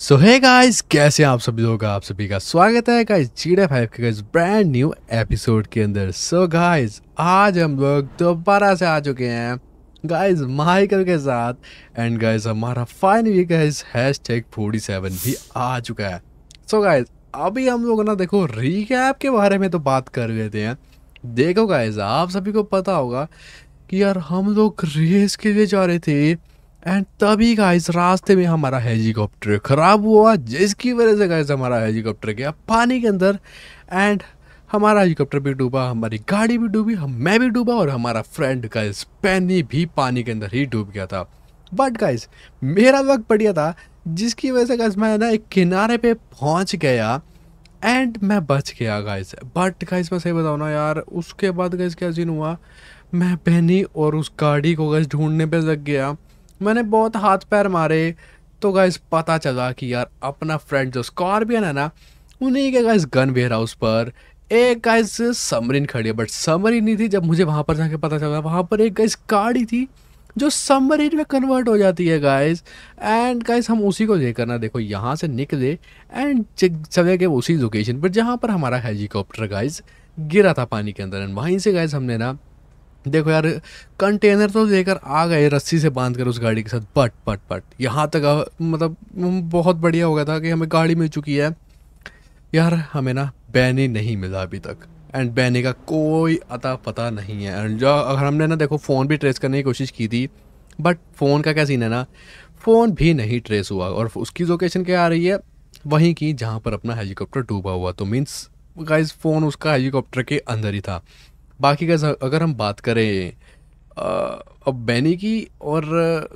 सो है गाइस कैसे आप सभी लोग आप सभी का स्वागत है गाइस जीडे फाइव के गाइस ब्रांड न्यू एपिसोड के अंदर सो so गाइस आज हम लोग दोबारा से आ चुके हैं गाइस माइकल के साथ एंड गाइस हमारा finally guys hashtag forty seven भी आ चुका है सो so गाइस अभी हम लोग ना देखो रिकैप के बारे में तो बात कर लेते हैं देखो गाइज आप सभी को पता होगा कि यार हम लोग रेस के लिए जा रहे थे एंड तभी गाइस रास्ते में हमारा हेलीकॉप्टर ख़राब हुआ जिसकी वजह से गाइस हमारा हेलीकॉप्टर गया पानी के अंदर एंड हमारा हेलीकॉप्टर भी डूबा हमारी गाड़ी भी डूबी हम मैं भी डूबा और हमारा फ्रेंड गाइस पैनी भी पानी के अंदर ही डूब गया था बट गाइस मेरा वक्त बढ़िया था जिसकी वजह से गाइस मैं ना एक किनारे पे पहुंच गया एंड मैं बच गया गाइस बट गाइस मैं सही बताऊँ ना यार उसके बाद गाइस क्या सीन हुआ मैं पहनी और उस गाड़ी को गाइस ढूंढने पे लग गया मैंने बहुत हाथ पैर मारे तो गाइस पता चला कि यार अपना फ्रेंड जो स्कॉर्पियन है ना उन्हीं के गाइस गन वेयर हाउस पर एक गाइस समरिन खड़ी है बट समरिन नहीं थी जब मुझे वहाँ पर जाके पता चला वहाँ पर एक गाइस गाड़ी थी जो समरीन में कन्वर्ट हो जाती है गाइस एंड गाइस हम उसी को लेकर ना देखो यहाँ से निकले एंड चले गए उसी लोकेशन पर जहाँ पर हमारा हेलीकॉप्टर गाइस गिरा था पानी के अंदर एंड वहीं से गाइस हमने ना देखो यार कंटेनर तो लेकर आ गए रस्सी से बांध कर उस गाड़ी के साथ बट बट बट यहाँ तक मतलब बहुत बढ़िया हो गया था कि हमें गाड़ी मिल चुकी है यार हमें ना बैने नहीं मिला अभी तक एंड बैने का कोई अता पता नहीं है एंड जो अगर हमने ना देखो फ़ोन भी ट्रेस करने की कोशिश की थी बट फ़ोन का क्या सीन है ना फ़ोन भी नहीं ट्रेस हुआ और उसकी लोकेशन क्या आ रही है वहीं की जहाँ पर अपना हेलीकॉप्टर डूबा हुआ तो मीन्स गाइज फ़ोन उसका हेलीकॉप्टर के अंदर ही था बाकी का अगर हम बात करें अब बैनी की और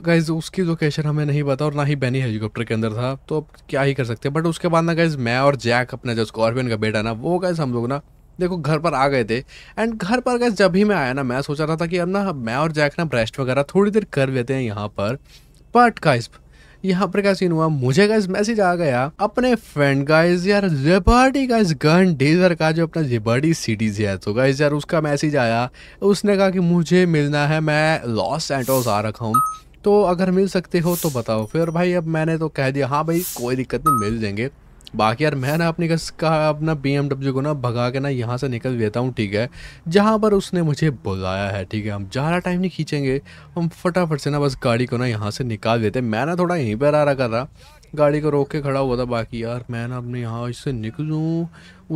गाइज उसकी लोकेशन हमें नहीं पता और ना ही बैनी हेलीकॉप्टर के अंदर था तो अब क्या ही कर सकते हैं बट उसके बाद ना गाइज मैं और जैक अपना जो स्कॉर्पियन का बेटा ना वो गाइज हम लोग ना देखो घर पर आ गए थे एंड घर पर गए जब ही मैं आया ना मैं सोच रहा था कि अब ना मैं और जैक ना ब्रेस्ट वगैरह थोड़ी देर कर लेते हैं यहाँ पर बट गाइज यहाँ पर क्या सीन हुआ मुझे गाइज मैसेज आ गया अपने फ्रेंड गाइज यार जेबर्डी गाइज गन डेजर का जो अपना जेबर्डी सिटीज है तो गाइज यार उसका मैसेज आया उसने कहा कि मुझे मिलना है मैं लॉस एंटोस आ रखा हूँ तो अगर मिल सकते हो तो बताओ फिर भाई अब मैंने तो कह दिया हाँ भाई कोई दिक्कत नहीं मिल जाएंगे बाकी यार मैं ना अपनी कस का अपना बी को ना भगा के ना यहाँ से निकल देता हूँ ठीक है जहाँ पर उसने मुझे बुलाया है ठीक है हम ज़्यादा टाइम नहीं खींचेंगे हम फटाफट से ना बस गाड़ी को ना यहाँ से निकाल देते मैं ना थोड़ा यहीं पर आ रहा कर रहा गाड़ी को रोक के खड़ा हुआ था बाकी यार मैं ना अपने यहाँ इससे निकलूँ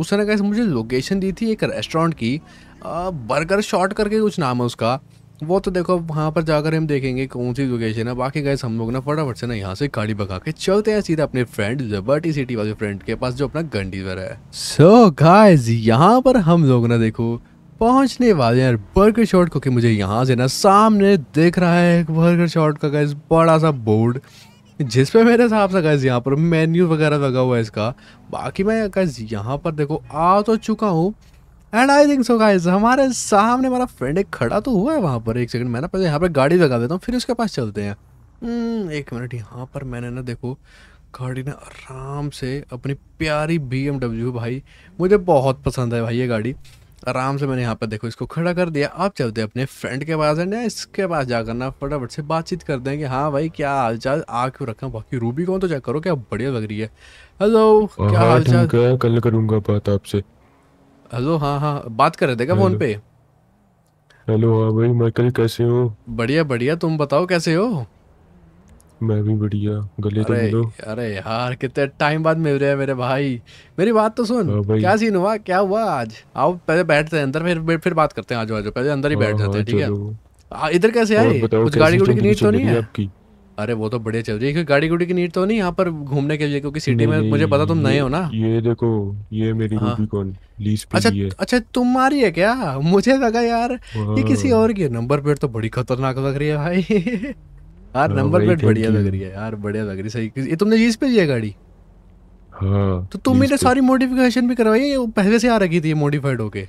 उसने कैसे मुझे लोकेशन दी थी एक रेस्टोरेंट की आ, बर्गर शॉट करके कुछ नाम है उसका वो तो देखो वहाँ पर जाकर हम देखेंगे कौन सी लोकेशन है बाकी गए हम लोग ना फटाफट से ना यहाँ से गाड़ी भगा के चलते हैं सीधा अपने फ्रेंड जबरटी सिटी वाले फ्रेंड के पास जो अपना गन डीलर है सो so गाइस यहाँ पर हम लोग ना देखो पहुंचने वाले हैं बर्गर शॉट को कि मुझे यहाँ से ना सामने देख रहा है एक बर्गर शॉट का गैस बड़ा सा बोर्ड जिस पे मेरे हिसाब से गैस यहाँ पर मेन्यू वगैरह लगा हुआ है इसका बाकी मैं गैस यहाँ पर देखो आ तो चुका हूँ and I think so guys हमारे सामने वाला फ्रेंड एक खड़ा तो हुआ है वहाँ पर एक सेकंड मैं ना पहले यहाँ पर गाड़ी लगा देता हूँ फिर उसके पास चलते हैं hmm, एक मिनट यहाँ पर मैंने ना देखो गाड़ी ने आराम से अपनी प्यारी बी भाई मुझे बहुत पसंद है भाई ये गाड़ी आराम से मैंने यहाँ पर देखो इसको खड़ा कर दिया आप चलते हैं अपने फ्रेंड के पास एंड इसके पास जाकर ना फटाफट से बातचीत करते हैं कि हाँ भाई क्या हाल चाल आ क्यों रखा बाकी रूबी कौन तो चेक करो क्या बढ़िया लग रही है हेलो हाँ, क्या हाँ, हाल चाल कल करूँगा बात आपसे हेलो हाँ हाँ बात कर रहे थे क्या फोन पे हेलो हाँ भाई मैं कल कैसे हो बढ़िया बढ़िया तुम बताओ कैसे हो मैं भी बढ़िया गले तो मिलो अरे यार कितने टाइम बाद मिल रहे हैं मेरे भाई मेरी बात तो सुन हाँ क्या सीन हुआ क्या हुआ आज आओ पहले बैठते हैं अंदर फिर फिर बात करते हैं आज आज पहले अंदर ही बैठ हाँ, जाते हाँ, हैं ठीक है इधर कैसे आए कुछ गाड़ी गुड़ी की नीड तो नहीं है आपकी अरे वो तो बढ़िया चल रही है गाड़ी गुड़ी की नीड तो नहीं यहाँ पर घूमने के लिए क्योंकि सिटी में मुझे पता तुम नए हो ना ये देखो ये मेरी हाँ। रूबिकॉन लीज पे अच्छा है। अच्छा तुम्हारी है क्या मुझे लगा यार ये हाँ। किसी और की नंबर प्लेट तो बड़ी खतरनाक लग रही है भाई यार हाँ, नंबर प्लेट बढ़िया लग रही है यार बढ़िया लग रही है सही ये तुमने लीज पे लिया गाड़ी हाँ तो तुम मेरे सारी मॉडिफिकेशन भी करवाई है पहले से आ रखी थी मॉडिफाइड होके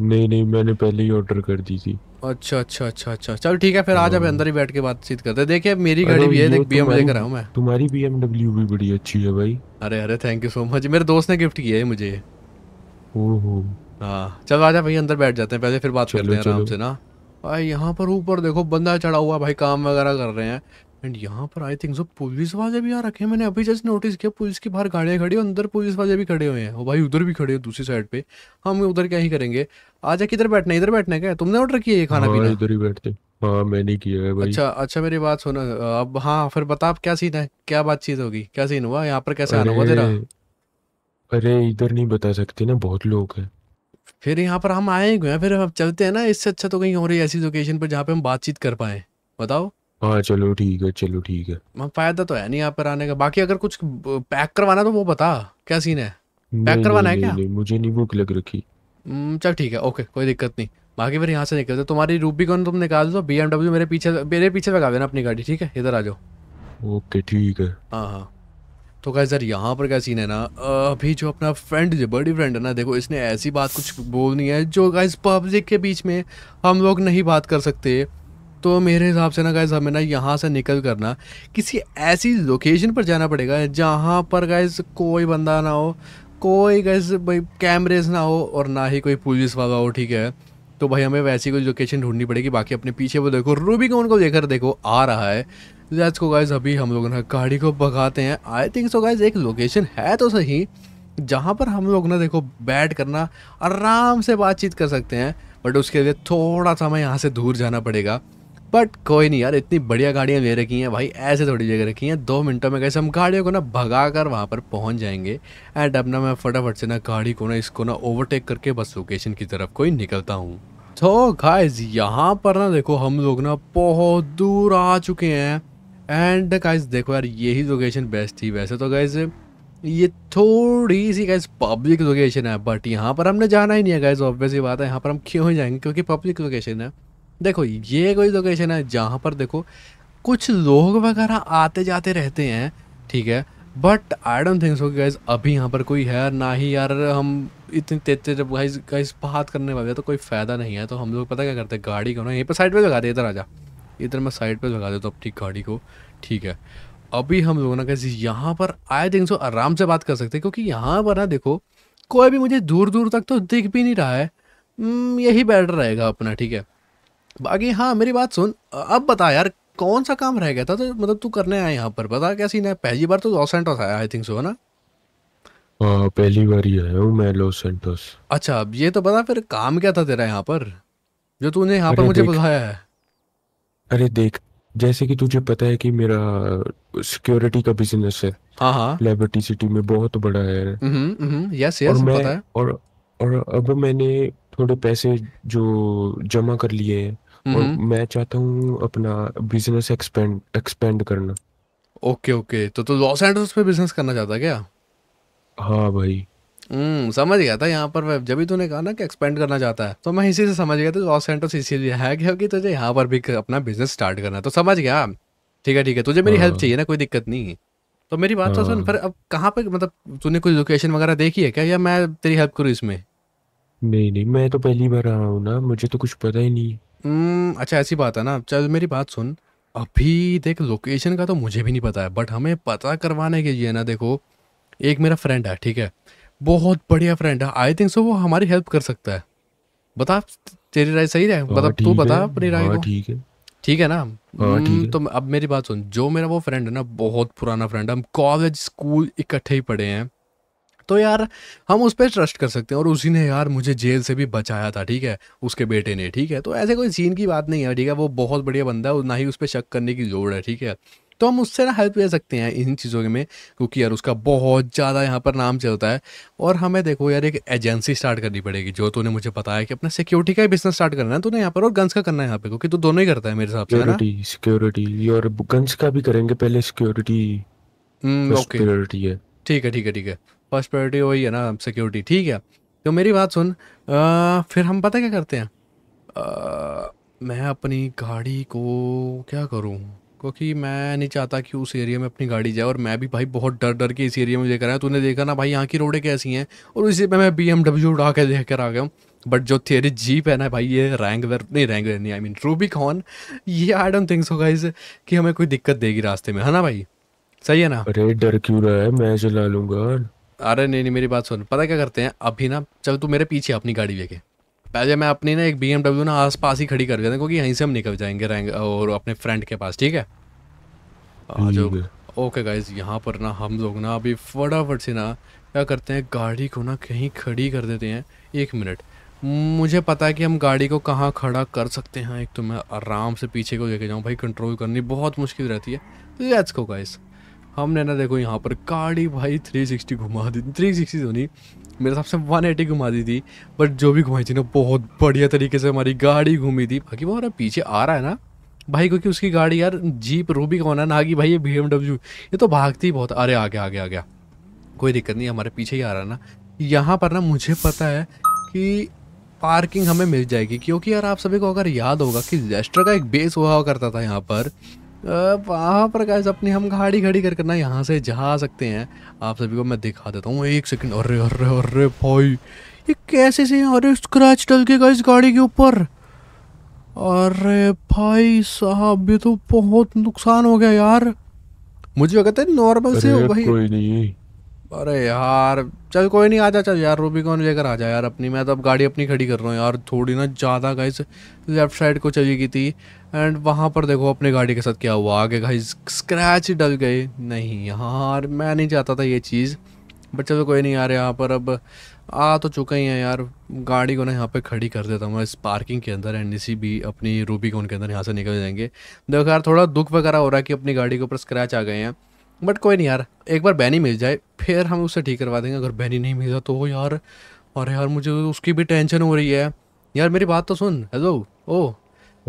नहीं नहीं मैंने पहले ही ऑर्डर कर दी थी अच्छा अच्छा अच्छा अच्छा चल ठीक है फिर आज आप हाँ। अंदर ही बैठ के बातचीत करते हैं देखिए मेरी गाड़ी भी है देख बी लेकर आऊँ मैं तुम्हारी बी भी बड़ी अच्छी है भाई अरे अरे थैंक यू सो मच मेरे दोस्त ने गिफ्ट किया है मुझे ओहो हाँ चलो आजा भाई अंदर बैठ जाते हैं पहले फिर बात करते हैं आराम से ना भाई यहाँ पर ऊपर देखो बंदा चढ़ा हुआ भाई काम वगैरह कर रहे हैं एंड यहाँ पर आई थिंक सो पुलिस वाले भी यहाँ रखे मैंने अभी जस्ट नोटिस किया पुलिस की बाहर गाड़ियाँ खड़ी और अंदर पुलिस वाले भी खड़े हुए हैं और भाई उधर भी खड़े हो दूसरी साइड पे हम उधर क्या ही करेंगे आजा किधर बैठना इधर बैठना क्या तुमने ऑर्डर किया ये खाना हाँ, पीना इधर ही बैठते हाँ मैंने किया है भाई अच्छा अच्छा मेरी बात सुनो अब हाँ फिर बता आप क्या सीन है क्या बातचीत होगी क्या सीन हुआ यहाँ पर कैसे आना हुआ तेरा अरे इधर नहीं बता सकते ना बहुत लोग हैं फिर यहाँ पर हम आए हुए हैं फिर हम चलते हैं ना इससे अच्छा तो कहीं और ऐसी लोकेशन पर जहाँ पे हम बातचीत कर पाए बताओ हाँ चलो ठीक है चलो ठीक है मैं फायदा तो है नहीं यहाँ पर आने का बाकी अगर कुछ पैक करवाना तो वो बता क्या सीन है पैक करवाना है क्या नहीं, मुझे नहीं भूख लग रखी हम्म, चल ठीक है ओके कोई दिक्कत नहीं बाकी फिर यहाँ से निकलते तुम्हारी रूबी कौन तुम निकाल दो बी मेरे पीछे मेरे पीछे लगा देना अपनी गाड़ी ठीक है इधर आ जाओ ओके ठीक है हाँ हाँ तो क्या सर यहाँ पर क्या सीन है ना अभी जो अपना फ्रेंड जो बड़ी फ्रेंड है ना देखो इसने ऐसी बात कुछ बोलनी है जो गाइज पब्लिक के बीच में हम लोग नहीं बात कर सकते तो मेरे हिसाब से ना गाइज हमें ना यहाँ से निकल करना किसी ऐसी लोकेशन पर जाना पड़ेगा जहाँ पर गाइज कोई बंदा ना हो कोई गैस भाई कैमरेज ना हो और ना ही कोई पुलिस वाला हो ठीक है तो भाई हमें वैसी कोई लोकेशन ढूंढनी पड़ेगी बाकी अपने पीछे वो देखो रूबी को उनको देखकर देखो आ रहा है लेट्स को गाइज अभी हम लोग ना गाड़ी को भगाते हैं आई थिंक सो गाइज एक लोकेशन है तो सही जहाँ पर हम लोग ना देखो बैठ करना आराम से बातचीत कर सकते हैं बट उसके लिए थोड़ा सा हमें यहाँ से दूर जाना पड़ेगा बट कोई नहीं यार इतनी बढ़िया गाड़ियाँ ले रखी हैं भाई ऐसे थोड़ी जगह रखी हैं दो मिनटों में कैसे हम गाड़ियों को ना भगा कर वहाँ पर पहुँच जाएंगे एंड अब ना मैं फटाफट से ना गाड़ी को ना इसको ना ओवरटेक करके बस लोकेशन की तरफ को ही निकलता हूँ तो गाइज यहाँ पर ना देखो हम लोग ना बहुत दूर आ चुके हैं एंड गाइज देखो यार यही लोकेशन बेस्ट थी वैसे तो गाइज ये थोड़ी सी गाइज पब्लिक लोकेशन है बट यहाँ पर हमने जाना ही नहीं है गाइज ऑब्वियसली बात है यहाँ पर हम क्यों ही जाएंगे क्योंकि पब्लिक लोकेशन है देखो ये कोई लोकेशन है जहाँ पर देखो कुछ लोग वगैरह आते जाते रहते हैं ठीक है but I don't think so guys अभी यहाँ पर कोई है ना ही यार हम इतनी तेज तेज जब गाइज गाइज बात करने वाले तो कोई फ़ायदा नहीं है तो हम लोग पता क्या करते हैं गाड़ी को ना यहीं पर साइड पे लगा दे इधर आ जा इधर मैं साइड पे लगा देता हूँ अपनी गाड़ी को ठीक है अभी हम लोग ना कैसे यहाँ पर आई थिंक सो आराम से बात कर सकते हैं क्योंकि यहाँ पर ना देखो कोई भी मुझे दूर दूर तक तो दिख भी नहीं रहा है हम्म, यही बेटर रहेगा अपना ठीक है बाकी हाँ मेरी बात सुन अब बता यार कौन सा काम रह गया था तो मतलब तू करने आया यहाँ पर बता क्या सीन है पहली बार तो लॉस सेंटोस आया आई थिंक सो है ना आ, हाँ, पहली बार ही आया हूँ मैं लॉस सेंटोस अच्छा अब ये तो बता फिर काम क्या था तेरा यहाँ पर जो तूने यहाँ पर मुझे बुलाया है अरे देख जैसे कि तुझे पता है कि मेरा सिक्योरिटी का बिजनेस है हाँ लेबर्टी हाँ। सिटी में बहुत बड़ा है नहीं, नहीं, यस यस और मैं पता है। और और अब मैंने थोड़े पैसे जो जमा कर लिए हैं और हम्म। मैं चाहता हूँ अपना बिजनेस एक्सपेंड एक्सपेंड करना ओके ओके तो तो लॉस एंजल्स पे बिजनेस करना चाहता क्या हाँ भाई हम्म समझ गया था यहाँ पर जब भी तूने कहा ना कि एक्सपेंड करना चाहता है तो मैं इसी से समझ गया था लॉस एंजल्स इसीलिए है क्योंकि तुझे यहाँ पर भी अपना बिजनेस स्टार्ट करना है तो समझ गया ठीक है ठीक है तुझे मेरी हेल्प हाँ। चाहिए ना कोई दिक्कत नहीं तो मेरी बात तो सुन हाँ। पर अब कहाँ पे मतलब तूने कोई लोकेशन वगैरह देखी है क्या या मैं तेरी हेल्प करूँ इसमें नहीं नहीं मैं तो पहली बार आ रहा हूँ ना मुझे तो कुछ पता ही नहीं हम्म, अच्छा ऐसी बात है ना चल मेरी बात सुन अभी देख लोकेशन का तो मुझे भी नहीं पता है बट हमें पता करवाने के लिए ना देखो एक मेरा फ्रेंड है ठीक है बहुत बढ़िया फ्रेंड है आई थिंक सो वो हमारी हेल्प कर सकता है बता तेरी राय सही हाँ, है मतलब तू बता अपनी राय हाँ, को ठीक है ठीक है ना हाँ, हम्म, तो अब मेरी बात सुन जो मेरा वो फ्रेंड है ना बहुत पुराना फ्रेंड है हम कॉलेज स्कूल इकट्ठे ही पढ़े हैं तो यार हम उस पर ट्रस्ट कर सकते हैं और उसी ने यार मुझे जेल से भी बचाया था ठीक है उसके बेटे ने ठीक है तो ऐसे कोई सीन की बात नहीं है ठीक है वो बहुत बढ़िया बंदा है ना ही उस पर शक करने की ज़रूरत है ठीक है तो हम उससे ना हेल्प ले सकते हैं इन चीज़ों में क्योंकि यार उसका बहुत ज़्यादा यहाँ पर नाम चलता है और हमें देखो यार एक एजेंसी स्टार्ट करनी पड़ेगी जो तूने मुझे बताया कि अपना सिक्योरिटी का ही बिजनेस स्टार्ट करना है तूने यहाँ पर और गन्स का करना है यहाँ पे क्योंकि तू दोनों ही करता है मेरे हिसाब से सिक्योरिटी और गन्स का भी करेंगे पहले सिक्योरिटी हम्म, ओके ठीक है ठीक है ठीक है फर्स्ट प्रायोरिटी वही है ना सिक्योरिटी ठीक है तो मेरी बात सुन आ, फिर हम पता क्या करते हैं आ, मैं अपनी गाड़ी को क्या करूँ क्योंकि मैं नहीं चाहता कि उस एरिया में अपनी गाड़ी जाए और मैं भी भाई बहुत डर डर के इस एरिया में लेकर आया तूने देखा ना भाई यहाँ की रोडें कैसी हैं और उसी पर मैं बी एम डब्ल्यू उड़ा के देख कर आ गया हूँ बट जो थेरी जीप है ना भाई ये रैंक वेर नहीं रैंक वेर नहीं आई मीन ट्रू बी कॉन ये I don't think so guys कि हमें कोई दिक्कत देगी रास्ते में है ना भाई सही है ना अरे डर क्यों रहा है मैं चला लूंगा अरे नहीं नहीं मेरी बात सुन पता क्या करते हैं अभी ना चल तू मेरे पीछे अपनी गाड़ी लेके पहले मैं अपनी ना एक बी ना आस पास ही खड़ी कर देते हैं क्योंकि यहीं से हम निकल जाएंगे रैंग और अपने फ्रेंड के पास ठीक है जो ओके गाइज यहाँ पर ना हम लोग ना अभी फटाफट से ना क्या करते हैं गाड़ी को ना कहीं खड़ी कर देते हैं एक मिनट मुझे पता है कि हम गाड़ी को कहाँ खड़ा कर सकते हैं एक तो मैं आराम से पीछे को लेके जाऊँ भाई कंट्रोल करनी बहुत मुश्किल रहती है लेट्स गो गाइस हमने ना देखो यहाँ पर गाड़ी भाई 360 घुमा दी 360 तो नहीं मेरे हिसाब से वन एटी घुमा दी थी बट जो भी घुमाई थी ना बहुत बढ़िया तरीके से हमारी गाड़ी घूमी थी बाकी वो हमारा पीछे आ रहा है ना भाई क्योंकि उसकी गाड़ी यार जीप रूबी कौन है ना कि भाई ये बी ये तो भागती बहुत अरे आ गया आ गया आ गया कोई दिक्कत नहीं हमारे पीछे ही आ रहा है ना यहाँ पर ना मुझे पता है कि पार्किंग हमें मिल जाएगी क्योंकि यार आप सभी को अगर याद होगा कि जेस्टर का एक बेस हुआ करता था यहाँ पर वहाँ पर गाइस अपनी हम घाड़ी घड़ी करके ना यहाँ से जा सकते हैं आप सभी को मैं दिखा देता हूँ एक सेकंड अरे अरे अरे भाई ये कैसे से अरे स्क्रैच डल के गए गाड़ी के ऊपर अरे भाई साहब ये तो बहुत नुकसान हो गया यार मुझे कहते हैं नॉर्मल से हो भाई कोई नहीं अरे यार चल कोई नहीं आजा चल यार रूबी कौन लेकर आ जा यार अपनी मैं तो अब गाड़ी अपनी खड़ी कर रहा हूँ यार थोड़ी ना ज़्यादा गाइस लेफ्ट साइड को चली गई थी एंड वहाँ पर देखो अपने गाड़ी के साथ क्या हुआ आगे भाई स्क्रैच डल गए नहीं यार मैं नहीं चाहता था ये चीज़ बट चलो कोई नहीं यार यहाँ पर अब आ तो चुका ही है यार गाड़ी को ना यहाँ पे खड़ी कर देता हूँ इस पार्किंग के अंदर एंड इसी भी अपनी को के अंदर यहाँ से निकल जाएंगे देखो यार थोड़ा दुख वगैरह हो रहा है कि अपनी गाड़ी के ऊपर स्क्रैच आ गए हैं बट कोई नहीं यार एक बार बैनी मिल जाए फिर हम उसे ठीक करवा देंगे अगर बैनी नहीं मिला तो यार अरे यार मुझे उसकी भी टेंशन हो रही है यार मेरी बात तो सुन हेलो ओ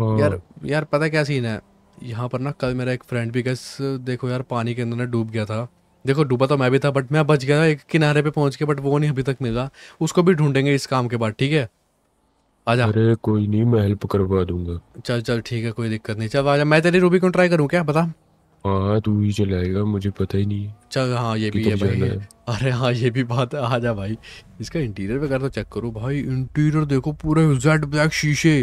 हाँ। यार यार पता क्या सीन है यहाँ पर ना कल मेरा एक फ्रेंड भी गस देखो यार पानी के अंदर ना डूब गया था देखो डूबा तो मैं भी था बट मैं बच गया एक किनारे पे पहुंच के बट वो नहीं अभी तक मिला उसको भी ढूंढेंगे इस काम के बाद ठीक है आजा अरे कोई नहीं मैं हेल्प करवा दूंगा चल चल ठीक है कोई दिक्कत नहीं चल आजा मैं तेरी रूबी को ट्राई करूँ क्या बता हाँ तू ही चलाएगा मुझे पता ही नहीं चल हाँ ये भी है भाई है। अरे हाँ ये भी बात है आजा भाई इसका इंटीरियर वगैरह तो चेक करो भाई इंटीरियर देखो पूरे जेड ब्लैक शीशे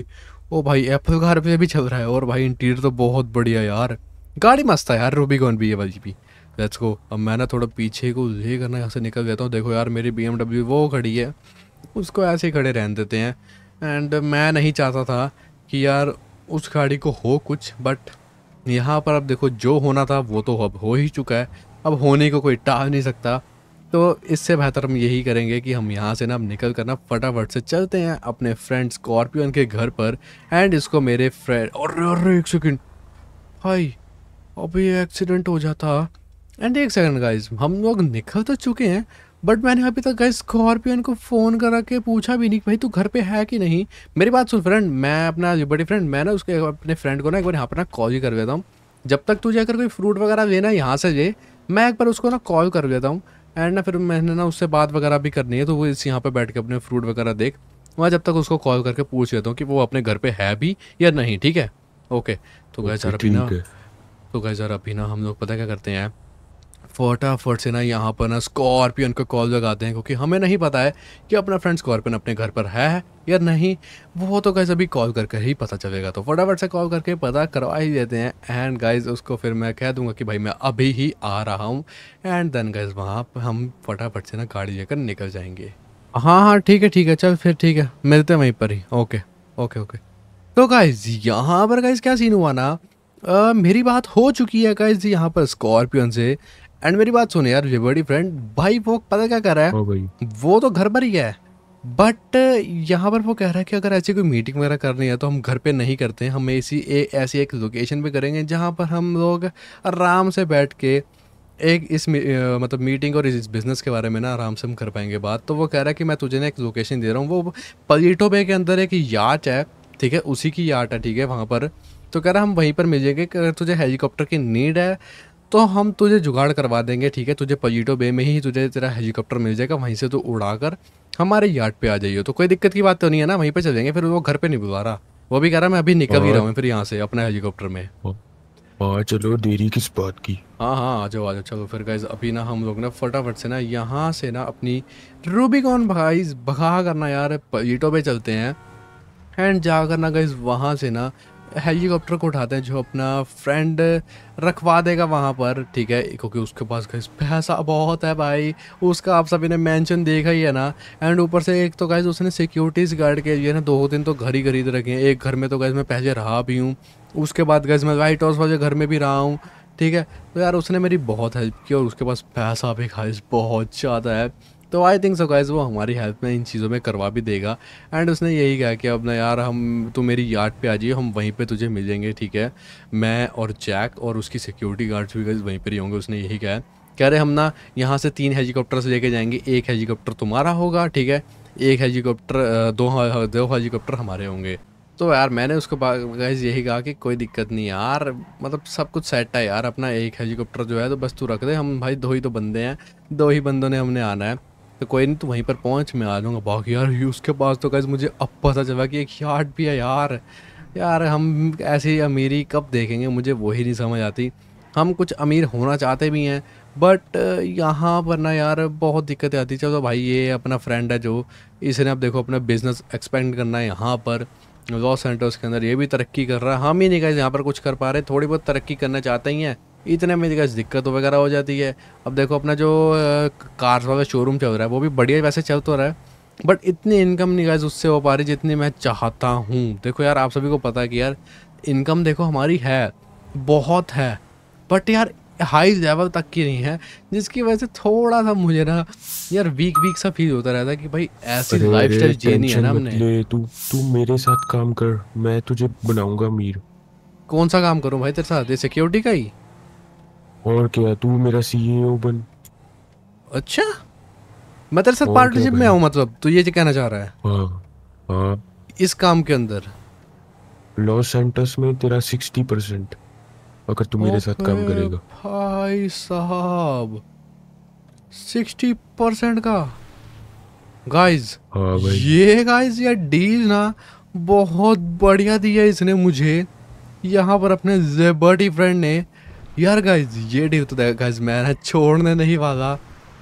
ओ भाई एप्पल कार पे भी चल रहा है और भाई इंटीरियर तो बहुत बढ़िया यार गाड़ी मस्त है यार रूबी कौन भी है भाई भी लेट्स गो अब मैं ना थोड़ा पीछे को ये करना यहाँ से निकल जाता हूँ देखो यार मेरी बी वो खड़ी है उसको ऐसे ही खड़े रहने देते हैं एंड मैं नहीं चाहता था कि यार उस गाड़ी को हो कुछ बट यहाँ पर अब देखो जो होना था वो तो अब हो ही चुका है अब होने को कोई टाल नहीं सकता तो इससे बेहतर हम यही करेंगे कि हम यहाँ से ना निकल कर ना फटाफट से चलते हैं अपने फ्रेंड स्कॉर्पियन के घर पर एंड इसको मेरे फ्रेंड अरे अरे एक सेकेंड हाई अभी एक्सीडेंट हो जाता एंड एक सेकेंड गाइज हम लोग निकल तो चुके हैं बट मैंने अभी तक गाइज स्कॉर्पियन को फ़ोन करा के पूछा भी नहीं भाई तू घर पे है कि नहीं मेरी बात सुन फ्रेंड मैं अपना बड़ी फ्रेंड मैं ना उसके अपने फ्रेंड को ना एक बार यहाँ पर ना कॉल ही कर देता हूँ जब तक तुझे अगर कोई फ्रूट वगैरह लेना यहाँ से ले मैं एक बार उसको ना कॉल कर देता हूँ एंड ना फिर मैंने ना उससे बात वगैरह भी करनी है तो वो इस यहाँ पे बैठ के अपने फ्रूट वगैरह देख मैं जब तक उसको कॉल करके पूछ लेता हूँ कि वो अपने घर पे है भी या नहीं ठीक है ओके तो गए जरा अभी ना तो गए जरा अभी ना हम लोग पता क्या करते हैं फटाफट से ना यहाँ पर ना स्कॉर्पियन को कॉल लगाते हैं क्योंकि हमें नहीं पता है कि अपना फ्रेंड स्कॉर्पियन अपने घर पर है या नहीं वो तो गाइज अभी कॉल करके ही पता चलेगा तो फटाफट से कॉल करके पता करवा ही देते हैं एंड गाइज उसको फिर मैं कह दूंगा कि भाई मैं अभी ही आ रहा हूँ एंड देन गाइज वहाँ पर हम फटाफट से ना गाड़ी लेकर निकल जाएंगे हाँ हाँ ठीक है ठीक है चल फिर ठीक है मिलते हैं वहीं पर ही ओके ओके ओके तो गाइज यहाँ पर गाइज क्या सीन हुआ ना Uh, मेरी बात हो चुकी है गाइज यहाँ पर स्कॉर्पियन से एंड मेरी बात सुन यार लिबर्टी फ्रेंड भाई वो पता क्या कर रहा है हाँ वो तो घर पर ही है बट यहाँ पर वो कह रहा है कि अगर ऐसी कोई मीटिंग वगैरह करनी है तो हम घर पे नहीं करते हैं हम ऐसी ऐसी एक लोकेशन पे करेंगे जहाँ पर हम लोग आराम से बैठ के एक इस मतलब मीटिंग और इस बिज़नेस के बारे में ना आराम से हम कर पाएंगे बात तो वो कह रहा है कि मैं तुझे ना एक लोकेशन दे रहा हूँ वो पलीटो बे के अंदर एक याच है ठीक है उसी की याट है ठीक है वहाँ पर तो कह रहा हम वहीं पर मिल जाएंगे तुझे हेलीकॉप्टर की नीड है तो हम तुझे जुगाड़ करवा देंगे ठीक है तुझे पजीटो बे में ही तुझे तेरा हेलीकॉप्टर मिल जाएगा वहीं से तू उड़ा कर हमारे यार्ड पे आ जाइए तो कोई दिक्कत की बात तो नहीं है ना वहीं पे चल जाएंगे फिर वो घर पे नहीं बुला रहा वो भी कह रहा मैं अभी निकल ही रहा हूँ फिर यहाँ से अपने हेलीकॉप्टर में चलो देरी किस बात की हाँ हाँ आ जाओ आ जाओ चलो फिर गाइज अभी ना हम लोग ना फटाफट से ना यहाँ से ना अपनी रूबिकॉन भाई भगा करना यार पजीटो पे चलते हैं एंड जाकर ना गाइज वहाँ से ना हेलीकॉप्टर को उठाते हैं जो अपना फ्रेंड रखवा देगा वहाँ पर ठीक है क्योंकि उसके पास गैस पैसा बहुत है भाई उसका आप सभी ने मेंशन देखा ही है ना एंड ऊपर से एक तो गैस उसने सिक्योरिटीज़ गार्ड के लिए ना दो दिन तो घर ही खरीद रखे हैं एक घर में तो गैस मैं पहले रहा भी हूँ उसके बाद गैस मैं वाइट हाउस वाले घर में भी रहा हूँ ठीक है तो यार उसने मेरी बहुत हेल्प की और उसके पास पैसा भी खास बहुत ज़्यादा है तो आई थिंक सो गाइज वो हमारी हेल्प में इन चीज़ों में करवा भी देगा एंड उसने यही कहा कि अब ना यार हम तो मेरी यार्ड पे आ जाइए हम वहीं पे तुझे मिलेंगे ठीक है मैं और जैक और उसकी सिक्योरिटी गार्ड्स भी गाइज वहीं पर ही होंगे उसने यही कहा है कह रहे हम ना यहाँ से तीन हेलीकॉप्टर्स लेके जाएंगे एक हेलीकॉप्टर तुम्हारा होगा ठीक है एक हेलीकॉप्टर दो दो हेलीकॉप्टर हमारे होंगे तो यार मैंने उसको गाइज यही कहा कि कोई दिक्कत नहीं यार मतलब सब कुछ सेट है यार अपना एक हेलीकॉप्टर जो है तो बस तू रख दे हम भाई दो ही तो बंदे हैं दो ही बंदों ने हमने आना है तो कोई नहीं तो वहीं पर पहुंच मैं आ जाऊँगा बाकी यार उसके पास तो कैसे मुझे अब पता चला कि एक यार्ड भी है यार यार हम ऐसी अमीरी कब देखेंगे मुझे वही नहीं समझ आती हम कुछ अमीर होना चाहते भी हैं बट यहाँ पर ना यार बहुत दिक्कतें आती चलो भाई ये अपना फ्रेंड है जो इसने अब देखो अपना बिज़नेस एक्सपेंड करना है यहाँ पर लॉस सेंटर्स के अंदर ये भी तरक्की कर रहा है हम ही नहीं गए यहाँ पर कुछ कर पा रहे थोड़ी बहुत तरक्की करना चाहते ही हैं इतने में कुछ दिक्कत वगैरह हो जाती है अब देखो अपना जो कार्स वाला शोरूम चल रहा है वो भी बढ़िया वैसे चल तो रहा है बट इतनी इनकम नहीं गाइज उससे हो पा रही जितनी मैं चाहता हूँ देखो यार आप सभी को पता है कि यार इनकम देखो हमारी है बहुत है बट यार हाई लेवल तक की नहीं है जिसकी वजह से थोड़ा सा मुझे ना यार वीक वीक सा फील होता रहता है कि भाई ऐसी लाइफस्टाइल जीनी है ना हमने तू तू मेरे साथ काम कर मैं तुझे बनाऊंगा अमीर कौन सा काम करूं भाई तेरे साथ ये सिक्योरिटी का ही और क्या तू मेरा सीईओ e बन अच्छा मैं तेरे साथ पार्टनरशिप में आऊं मतलब तू ये जो कहना चाह रहा है हाँ हाँ इस काम के अंदर लॉस सेंटर्स में तेरा सिक्सटी परसेंट अगर तू मेरे साथ काम करेगा भाई साहब सिक्सटी परसेंट का गाइस हाँ भाई ये गाइस ये डील ना बहुत बढ़िया दिया इसने मुझे यहाँ पर अपने जेबर्टी फ्रेंड ने यार गाइज ये डील तो गाइज मैंने छोड़ने नहीं वाला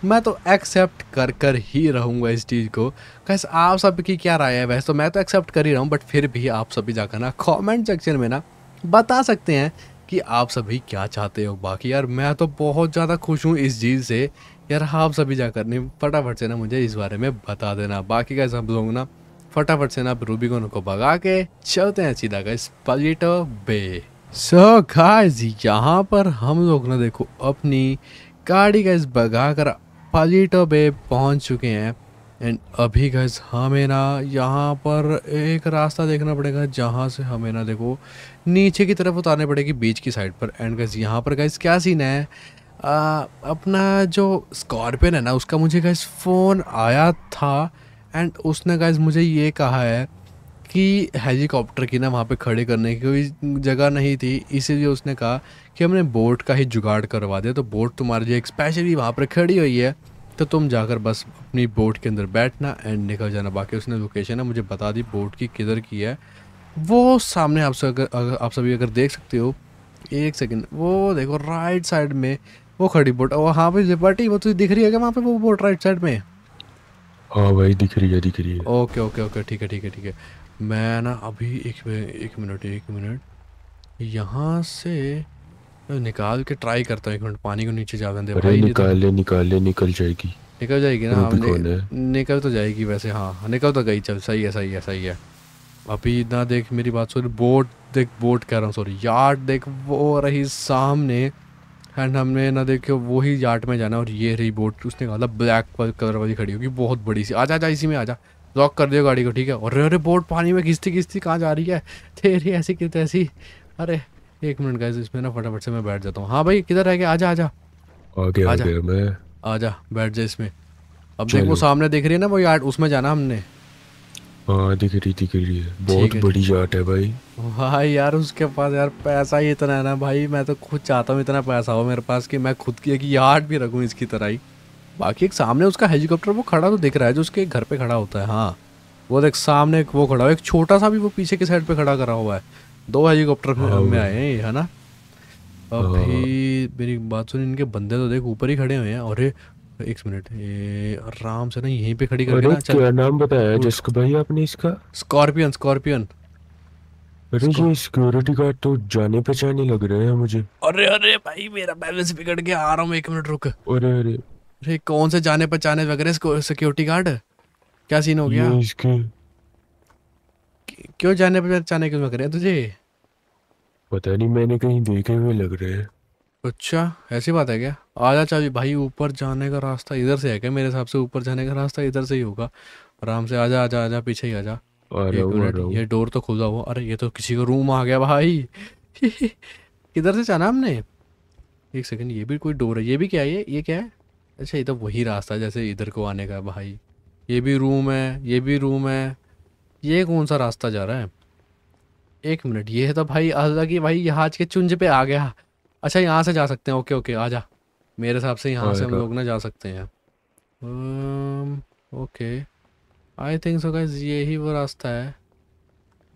मैं तो एक्सेप्ट कर कर ही रहूँगा इस चीज़ को गाइज आप सबकी क्या राय है वैसे तो मैं तो एक्सेप्ट कर ही रहा हूँ बट फिर भी आप सभी जाकर ना कमेंट सेक्शन में ना बता सकते हैं कि आप सभी क्या चाहते हो बाकी यार मैं तो बहुत ज़्यादा खुश हूँ इस चीज़ से यार आप सभी जाकर नहीं फटाफट से ना मुझे इस बारे में बता देना बाकी गैस हम लोग ना फटाफट से ना रूबी को भगा के चलते हैं सीधा guys Paleto Bay so so guys यहाँ पर हम लोग ना देखो अपनी गाड़ी गैस भगा कर पलीटो पे पहुँच चुके हैं एंड अभी गैस हमें ना यहाँ पर एक रास्ता देखना पड़ेगा जहाँ से हमें ना देखो नीचे की तरफ उतारने पड़ेगी बीच की साइड पर एंड गैस यहाँ पर गैस क्या सीन है आ, अपना जो स्कॉर्पियन है ना उसका मुझे गैस फ़ोन आया था एंड उसने गैस मुझे ये कहा है कि हेलीकॉप्टर की ना वहाँ पे खड़े करने की कोई जगह नहीं थी इसीलिए उसने कहा कि हमने बोट का ही जुगाड़ करवा दिया तो बोट तुम्हारे लिए स्पेशली वहाँ पर खड़ी हुई है तो तुम जाकर बस अपनी बोट के अंदर बैठना एंड निकल जाना बाकी उसने लोकेशन है मुझे बता दी बोट की किधर की है वो सामने आप सब अगर आप सभी अगर देख सकते हो एक सेकेंड वो देखो राइट साइड में वो खड़ी बोट और हाँ भाई बटी वो तुझे तो दिख रही है क्या वहाँ पे वो बोट राइट साइड में हाँ भाई दिख रही है दिख रही है ओके ओके ओके ठीक है ठीक है ठीक है मैं ना अभी एक एक मिनट एक मिनट यहाँ से निकाल के ट्राई करता हूँ एक मिनट पानी को नीचे जा दे भाई तो निकाल ले निकाल ले निकल जाएगी निकल जाएगी ना हमने निकल तो जाएगी वैसे हाँ निकल तो गई चल सही है सही है सही है अभी ना देख मेरी बात सॉरी बोट देख बोट कह रहा हूँ सॉरी यार्ड देख वो रही सामने एंड हमने ना देखो वो ही यार्ड में जाना और ये रही बोट उसने कहा ब्लैक कलर वाली खड़ी होगी बहुत बड़ी सी आ जा इसी में आजा लॉक कर दियो गाड़ी को ठीक है अरे अरे बोट पानी में घिसती घिसती कहाँ जा रही है तेरी ऐसी कि ऐसी अरे एक मिनट का इसमें ना फटाफट से मैं बैठ जाता हूँ हाँ भाई किधर रह गया आजा आजा आगे आजा मैं आजा बैठ जा इसमें अब देख वो सामने दिख रही है ना वो यार्ड उसमें जाना हमने हाँ दिख रही दिख रही है बहुत बड़ी यार्ड है भाई भाई यार उसके पास यार पैसा ही इतना है ना भाई मैं तो खुद चाहता हूँ इतना पैसा हो मेरे पास कि मैं खुद की एक यार्ड भी रखूँ इसकी तरह ही बाकी एक सामने उसका हेलीकॉप्टर वो खड़ा तो दिख रहा है जो उसके घर पे खड़ा होता है हाँ वो देख सामने एक वो खड़ा हुआ एक छोटा सा भी वो पीछे की साइड पे खड़ा करा हुआ है दो हेलीकॉप्टर में आए हैं है ना अभी मेरी बात सुन इनके बंदे तो देख ऊपर ही खड़े हुए हैं और एक मिनट ये आराम से ना यहीं पे खड़ी करके ना चल क्या नाम बताया जिसको भाई आपने इसका स्कॉर्पियन स्कॉर्पियन अरे ये सिक्योरिटी गार्ड तो जाने पहचाने लग रहे हैं मुझे अरे अरे भाई मेरा बैलेंस बिगड़ गया आ रहा हूँ एक मिनट रुक अरे अरे अरे कौन से जाने पहचाने वगैरह सिक्योरिटी गार्ड क्या सीन हो गया क्यों जाने पहचाने क्यों लग रहे हैं तुझे पता नहीं मैंने कहीं देखे हुए लग रहे हैं अच्छा ऐसी बात है क्या आजा चाबी भाई ऊपर जाने का रास्ता इधर से है क्या मेरे हिसाब से ऊपर जाने का रास्ता इधर से ही होगा आराम से आजा आजा आजा पीछे ही आजा ये डोर तो खुला हुआ अरे ये तो किसी का रूम आ गया भाई किधर से जाना हमने एक सेकंड ये भी कोई डोर है ये भी क्या है ये क्या है अच्छा ये तो वही रास्ता है जैसे इधर को आने का भाई ये भी रूम है ये भी रूम है ये कौन सा रास्ता जा रहा है एक मिनट ये है तो भाई कि भाई आज के चुंज पे आ गया अच्छा यहाँ से जा सकते हैं ओके ओके आ जा मेरे हिसाब से यहाँ से हम लोग ना जा सकते हैं okay I think so guys यही वो रास्ता है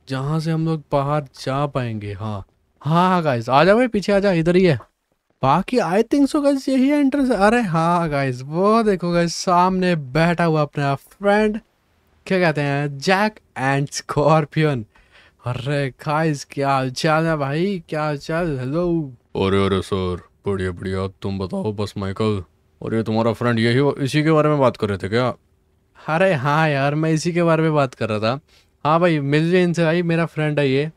जहाँ से हम लोग बाहर जा पाएंगे हाँ हाँ हाँ गाइज आ जा भाई पीछे आ जा इधर ही है बाकी आई थिंक सो गाइस यही है इंटरेस्ट अरे हाँ गाइस वो देखो गाइस सामने बैठा हुआ अपना फ्रेंड क्या कहते हैं जैक एंड स्कॉर्पियन अरे गाइस क्या हालचाल है भाई क्या हालचाल हेलो अरे अरे सर बढ़िया बढ़िया तुम बताओ बस माइकल और ये तुम्हारा फ्रेंड यही इसी के बारे में बात कर रहे थे क्या अरे हाँ यार मैं इसी के बारे में बात कर रहा था हाँ भाई मिल जाए इनसे भाई मेरा फ्रेंड है ये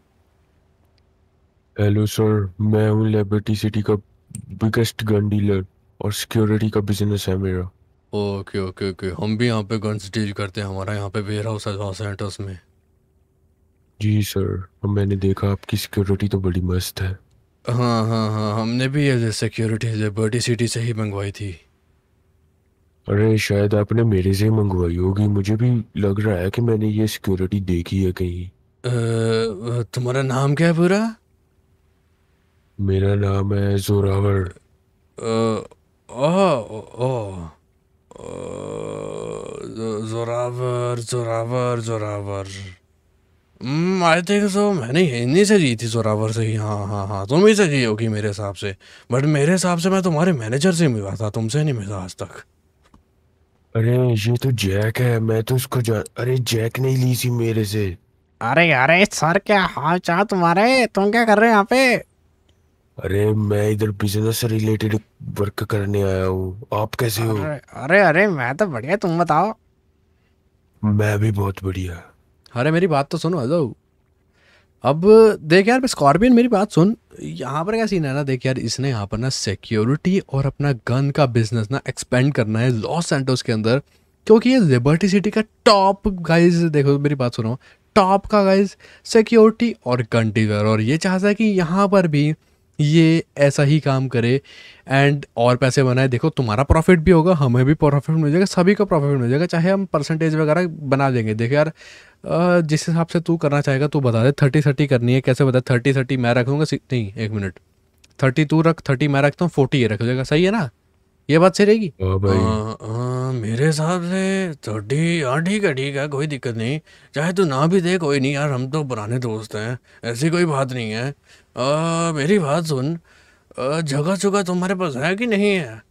हेलो सर मैं हूँ लेबर्टी सिटी का बिगेस्ट गन डीलर और सिक्योरिटी का बिजनेस है मेरा ओके ओके ओके हम भी यहाँ पे गन्स डील करते हैं हमारा यहाँ पे वेयर हाउस है लॉस एंटर्स में जी सर मैंने देखा आपकी सिक्योरिटी तो बड़ी मस्त है हाँ हाँ हाँ हमने भी ये सिक्योरिटी लिबर्टी सिटी से ही मंगवाई थी अरे शायद आपने मेरे से मंगवाई होगी मुझे भी लग रहा है कि मैंने ये सिक्योरिटी देखी है कहीं तुम्हारा नाम क्या है पूरा मेरा नाम है Zorawar Zorawar Zorawar Zorawar I think so मैंने हिंदी से जी थी जोरावर से ही हाँ हाँ हाँ तुम ही से जी होगी मेरे हिसाब से बट मेरे हिसाब से मैं तुम्हारे मैनेजर से मिला था तुमसे नहीं मिला आज तक अरे ये तो जैक है मैं तो उसको जा... अरे जैक नहीं ली थी मेरे से अरे अरे सर क्या हाल चाल तुम्हारे तुम क्या कर रहे हो यहाँ पे अरे मैं इधर बिजनेस से रिलेटेड वर्क करने आया हूँ आप कैसे हो अरे, अरे अरे मैं तो बढ़िया तुम बताओ मैं भी बहुत बढ़िया अरे मेरी बात तो सुनो अजो अब देख यार स्कॉर्पियन मेरी बात सुन यहाँ पर क्या सीन है ना देख यार इसने यहाँ पर ना सिक्योरिटी और अपना गन का बिजनेस ना एक्सपेंड करना है लॉस सेंटोस के अंदर क्योंकि ये लिबर्टी सिटी का टॉप गाइज देखो मेरी बात सुनो टॉप का गाइज सिक्योरिटी और गन डीलर और ये चाहता है कि यहाँ पर भी ये ऐसा ही काम करे एंड और पैसे बनाए देखो तुम्हारा प्रॉफिट भी होगा हमें भी प्रॉफिट मिल जाएगा सभी का प्रॉफिट मिल जाएगा चाहे हम परसेंटेज वगैरह बना देंगे देखो यार जिस हिसाब से तू करना चाहेगा तू बता दे थर्टी थर्टी करनी है कैसे बता थर्टी थर्टी मैं रखूँगा नहीं एक मिनट थर्टी तू रख थर्टी मैं रखता हूँ फोर्टी ये रख देगा सही है ना ये बात सही रहेगी हाँ, हाँ, मेरे हिसाब से थर्टी हाँ ठीक है ठीक है कोई दिक्कत नहीं चाहे तू ना भी दे कोई नहीं यार हम तो पुराने दोस्त हैं ऐसी कोई बात नहीं है आ, मेरी बात सुन जगह जगह तुम्हारे पास है कि नहीं है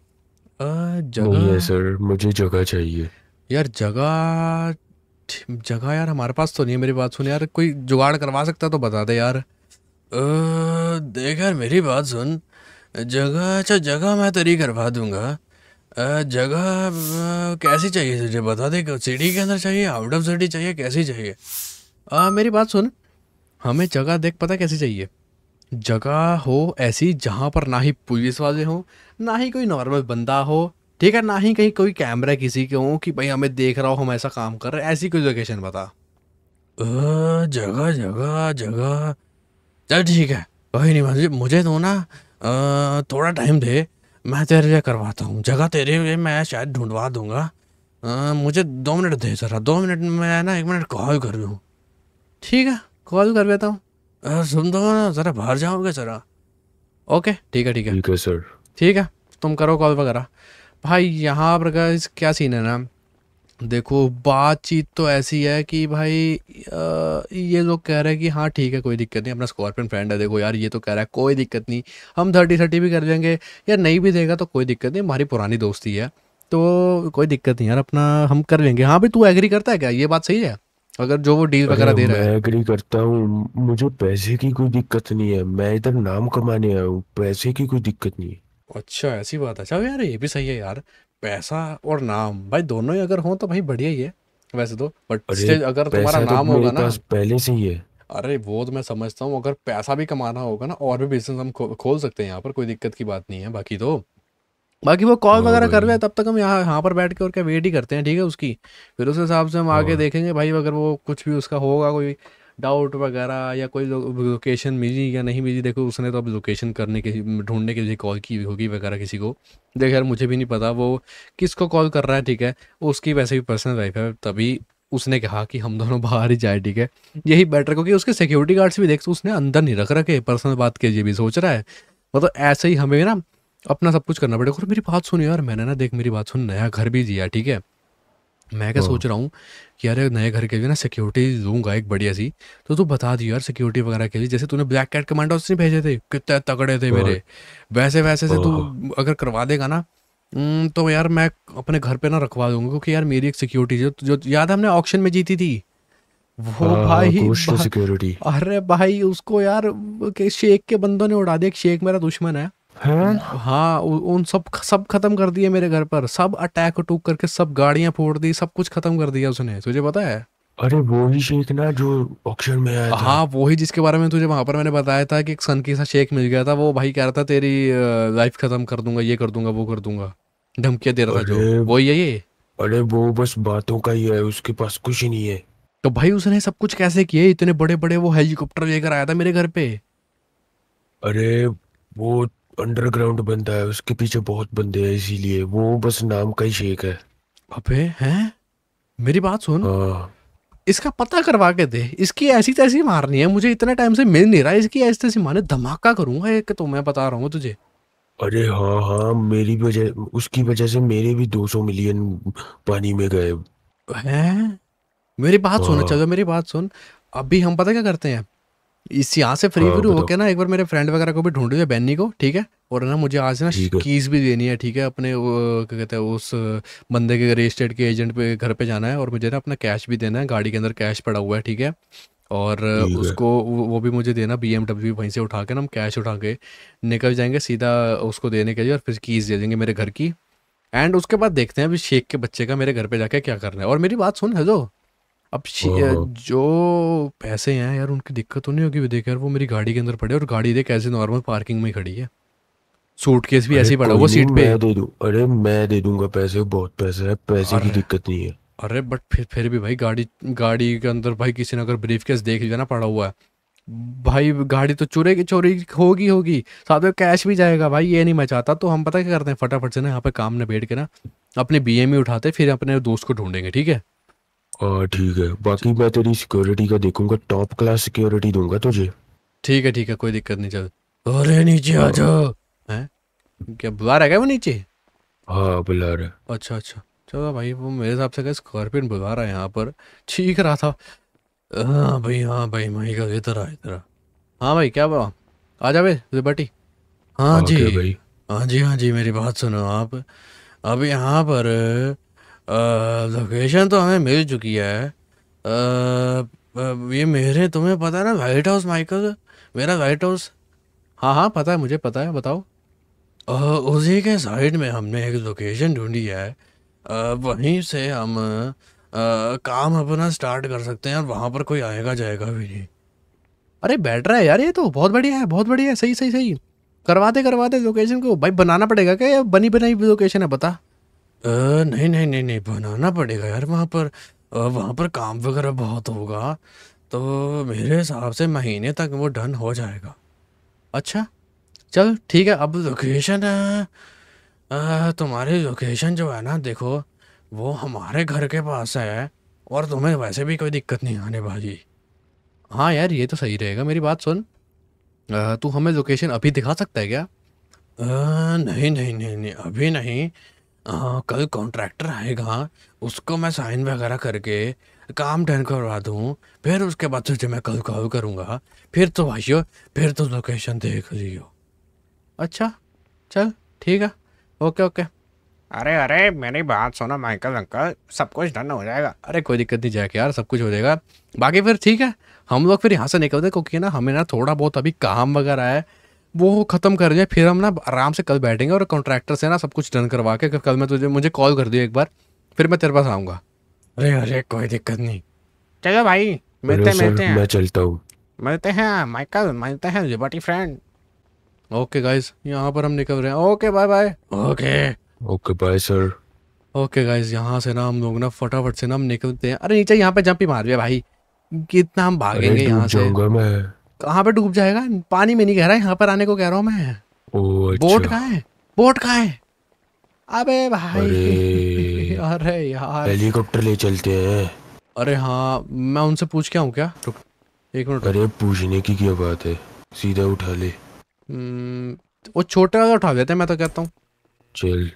जगह नहीं है सर मुझे जगह चाहिए यार जगह जगह यार हमारे पास तो नहीं है मेरी बात सुन यार कोई जुगाड़ करवा सकता तो बता दे यार देख यार मेरी बात सुन जगह अच्छा जगह मैं तेरी करवा दूंगा जगह कैसी चाहिए तुझे बता दे सिटी के अंदर चाहिए आउट ऑफ सिटी चाहिए कैसी चाहिए आ, मेरी बात सुन हमें जगह देख पता कैसी चाहिए जगह हो ऐसी जहाँ पर ना ही पुलिस वाले हों ना ही कोई नॉर्मल बंदा हो ठीक है ना ही कहीं कोई कैमरा किसी के हो कि भाई हमें देख रहा हो हम ऐसा काम कर रहे हैं ऐसी कोई लोकेशन बता जगह जगह जगह चल ठीक है कोई नहीं मान मुझे तो ना थोड़ा टाइम दे मैं तेरे लिए करवाता हूँ जगह तेरे लिए मैं शायद ढूंढवा दूंगा मुझे दो मिनट दे सर दो मिनट में ना एक मिनट कॉल कर रही हूँ ठीक है कॉल कर देता हूँ सुन दो तो ना ज़रा बाहर जाओगे ज़रा ओके ठीक है ठीक है ठीक है सर ठीक है तुम करो कॉल वगैरह भाई यहाँ पर क्या सीन है ना देखो बातचीत तो ऐसी है कि भाई ये लोग कह रहे हैं कि हाँ ठीक है कोई दिक्कत नहीं अपना स्कॉर्पियन फ्रेंड है देखो यार ये तो कह रहा है कोई दिक्कत नहीं हम थर्टी थर्टी भी कर देंगे यार नहीं भी देगा तो कोई दिक्कत नहीं हमारी पुरानी दोस्ती है तो कोई दिक्कत नहीं यार अपना हम कर लेंगे हाँ भाई तू एग्री करता है क्या ये बात सही है अगर जो वो डील वगैरह दे रहा है मैं एग्री करता हूँ मुझे पैसे की कोई दिक्कत नहीं है मैं इधर नाम कमाने आया हूँ पैसे की कोई दिक्कत नहीं है अच्छा ऐसी बात है चलो अच्छा, यार ये भी सही है यार पैसा और नाम भाई दोनों ही अगर हो तो भाई बढ़िया ही है वैसे तो बट स्टिल अगर तुम्हारा तो नाम तो होगा ना पास पहले से ही है अरे वो तो मैं समझता हूँ अगर पैसा भी कमाना होगा ना और भी बिजनेस हम खो, खोल सकते हैं यहाँ पर कोई दिक्कत की बात नहीं है बाकी तो बाकी वो कॉल हाँ वगैरह कर रहे हैं तब तक हम यहाँ यहाँ पर बैठ के और क्या वेट ही करते हैं ठीक है उसकी फिर उस हिसाब से हम आगे हाँ। देखेंगे भाई अगर वो कुछ भी उसका होगा कोई डाउट वगैरह या कोई लोकेशन मिली या नहीं मिली देखो उसने तो अब लोकेशन करने के ढूंढने के लिए कॉल की होगी वगैरह किसी को देख यार मुझे भी नहीं पता वो किसको कॉल कर रहा है ठीक है उसकी वैसे भी पर्सनल लाइफ है तभी उसने कहा कि हम दोनों बाहर ही जाए ठीक है यही बेटर क्योंकि उसके सिक्योरिटी गार्ड्स भी देख उसने अंदर नहीं रख रखे पर्सनल बात के लिए भी सोच रहा है मतलब ऐसे ही हमें ना अपना सब कुछ करना पड़ेगा और मेरी बात सुन यार मैंने ना देख मेरी बात सुन नया घर भी दिया ठीक है मैं क्या हाँ। सोच रहा हूँ कि यार नए घर के लिए ना सिक्योरिटी दूंगा एक बढ़िया सी तो तू बता दियो यार सिक्योरिटी वगैरह के लिए जैसे तूने ब्लैक कैट कमांडो उसने भेजे थे कितने तगड़े थे मेरे वैसे वैसे से तू अगर करवा देगा ना तो यार मैं अपने घर पे ना रखवा दूंगा क्योंकि यार मेरी एक सिक्योरिटी जो जो याद हमने ऑप्शन में जीती थी वो आ, हाँ, भाई सिक्योरिटी अरे भाई उसको यार के शेख के बंदों ने उड़ा दिया शेख मेरा दुश्मन है हाँ उन सब सब खत्म कर दिए मेरे घर पर सब अटैक अटूक करके सब गाड़ियां फोड़ दी सब कुछ खत्म कर दिया उसने तुझे पता है अरे वो ही शेख ना जो ऑक्शन में आया हाँ वो ही जिसके बारे में तुझे वहां पर मैंने बताया था कि एक सन सा शेख मिल गया था वो भाई कह रहा था तेरी लाइफ खत्म कर दूंगा ये कर दूंगा वो कर दूंगा धमकियां दे रहा था जो वो ही है ये अरे वो बस बातों का ही है उसके पास कुछ ही नहीं है तो भाई उसने सब कुछ कैसे किए इतने बड़े बड़े वो हेलीकॉप्टर लेकर आया था मेरे घर पे अरे वो अंडरग्राउंड बंदा है उसके पीछे बहुत बंदे हैं इसीलिए वो बस नाम का ही शेख है अबे हैं मेरी बात सुन आ, हाँ। इसका पता करवा के दे इसकी ऐसी तैसी मारनी है मुझे इतने टाइम से मिल नहीं रहा इसकी ऐसी तैसी मारने धमाका करूंगा एक तो मैं बता रहा हूँ तुझे अरे हाँ हाँ मेरी वजह उसकी वजह से मेरे भी 200 मिलियन पानी में गए हैं मेरी बात हाँ। सुन चलो मेरी बात सुन अभी हम पता क्या करते हैं इस यहाँ से फ्री हाँ, फ्री होके ना एक बार मेरे फ्रेंड वगैरह को भी ढूंढ लिया बैनी को ठीक है और ना मुझे आज ना कीज भी देनी है ठीक है अपने क्या कहते हैं उस बंदे के रजिस्टर्ड के एजेंट पे घर पे जाना है और मुझे ना अपना कैश भी देना है गाड़ी के अंदर कैश पड़ा हुआ है ठीक है और उसको वो भी मुझे देना बी एमडब्ल्यू वहीं से उठा के ना हम कैश उठा के निकल जाएंगे सीधा उसको देने के लिए और फिर कीज़ दे देंगे मेरे घर की एंड उसके बाद देखते हैं अभी शेख के बच्चे का मेरे घर पे जाके क्या करना है और मेरी बात सुन हेलो अब जो पैसे हैं यार उनकी दिक्कत तो नहीं होगी भी देख यार वो मेरी गाड़ी के अंदर पड़े और गाड़ी देख ऐसे नॉर्मल पार्किंग में खड़ी है सूटकेस भी ऐसे ही पड़ा होगा सीट पे दे दूं अरे मैं दे दूंगा पैसे बहुत पैसे है पैसे की दिक्कत नहीं है अरे बट फिर फिर भी भाई गाड़ी गाड़ी के अंदर भाई किसी ने अगर ब्रीफ केस देख लिया ना पड़ा हुआ है भाई गाड़ी तो चुरे की चोरी होगी होगी साथ में कैश भी जाएगा भाई ये नहीं मैं चाहता तो हम पता क्या करते हैं फटाफट से ना यहाँ पे काम ने बैठ के ना अपने बी e उठाते फिर अपने दोस्त को ढूंढेंगे ठीक है हाँ ठीक है बाकी मैं तेरी सिक्योरिटी का देखूंगा टॉप क्लास सिक्योरिटी दूंगा तुझे ठीक है ठीक है कोई दिक्कत नहीं चल अरे नीचे आ हाँ। जाओ हैं क्या बुला रहा है वो नीचे हाँ बुला रहा है अच्छा अच्छा चलो भाई वो मेरे हिसाब से स्कॉर्पियन बुला रहा है यहाँ पर ठीक रहा था हाँ भाई हाँ भाई भाई का इधर आ इधर हाँ भाई क्या बात आ जा लिबर्टी हाँ जी हाँ जी हाँ जी मेरी बात सुनो आप अब यहाँ पर लोकेशन तो हमें मिल चुकी है आ, ये मेरे तुम्हें पता है ना वाइट हाउस माइकल मेरा वाइट हाउस हाँ हाँ पता है मुझे पता है बताओ आ, उसी के साइड में हमने एक लोकेशन ढूंढी है आ, वहीं से हम आ, काम अपना स्टार्ट कर सकते हैं और वहाँ पर कोई आएगा जाएगा भी नहीं अरे बैटर है यार ये तो बहुत बढ़िया है बहुत बढ़िया है सही सही सही करवाते दे लोकेशन को भाई बनाना पड़ेगा क्या बनी बनाई लोकेशन है बता नहीं नहीं नहीं नहीं बनाना पड़ेगा यार वहाँ पर वहाँ पर काम वगैरह बहुत होगा तो मेरे हिसाब से महीने तक वो डन हो जाएगा अच्छा चल ठीक है अब लोकेशन तुम्हारी लोकेशन जो है ना देखो वो हमारे घर के पास है और तुम्हें वैसे भी कोई दिक्कत नहीं आने भाजी हाँ यार ये तो सही रहेगा मेरी बात सुन तू हमें लोकेशन अभी दिखा सकता है क्या आ, नहीं नहीं नहीं नहीं अभी नहीं हाँ कल कॉन्ट्रैक्टर आएगा उसको मैं साइन वगैरह करके काम डन करवा दूँ फिर उसके बाद तुझे मैं कल कॉल करूँगा फिर तो भाइयों फिर तो लोकेशन देख लियो अच्छा चल ठीक है ओके ओके अरे अरे मेरी बात सुनो माइकल अंकल सब कुछ डन हो जाएगा अरे कोई दिक्कत नहीं जाएगा यार सब कुछ हो जाएगा बाकी फिर ठीक है हम लोग फिर यहाँ से निकलते क्योंकि ना हमें ना थोड़ा बहुत अभी काम वगैरह है वो ख़त्म कर दिया फिर हम ना आराम से कल बैठेंगे और कॉन्ट्रैक्टर से ना सब कुछ डन करवा के कल मैं तुझे मुझे कॉल कर दियो एक बार फिर मैं तेरे पास आऊंगा अरे अरे कोई दिक्कत नहीं चलो भाई मिलते मिलते हैं मैं चलता हूँ मिलते हैं माइकल मिलते हैं लिबर्टी फ्रेंड ओके गाइस यहाँ पर हम निकल रहे हैं okay bye bye okay okay bye sir okay guys यहाँ से ना हम लोग ना फटाफट से ना हम निकलते हैं अरे नीचे यहाँ पे जंप ही मार दिया भाई कितना हम भागेंगे यहाँ से मैं कहाँ पे डूब जाएगा पानी में नहीं कह रहा यहाँ पर आने को कह रहा हूँ मैं अच्छा। बोट कहाँ है बोट कहाँ है अबे भाई अरे, अरे यार हेलीकॉप्टर ले चलते हैं अरे हाँ मैं उनसे पूछ के आऊँ क्या एक मिनट अरे पूछने की क्या बात है सीधा उठा ले हम्म, वो छोटे वाला उठा देते मैं तो कहता हूँ चल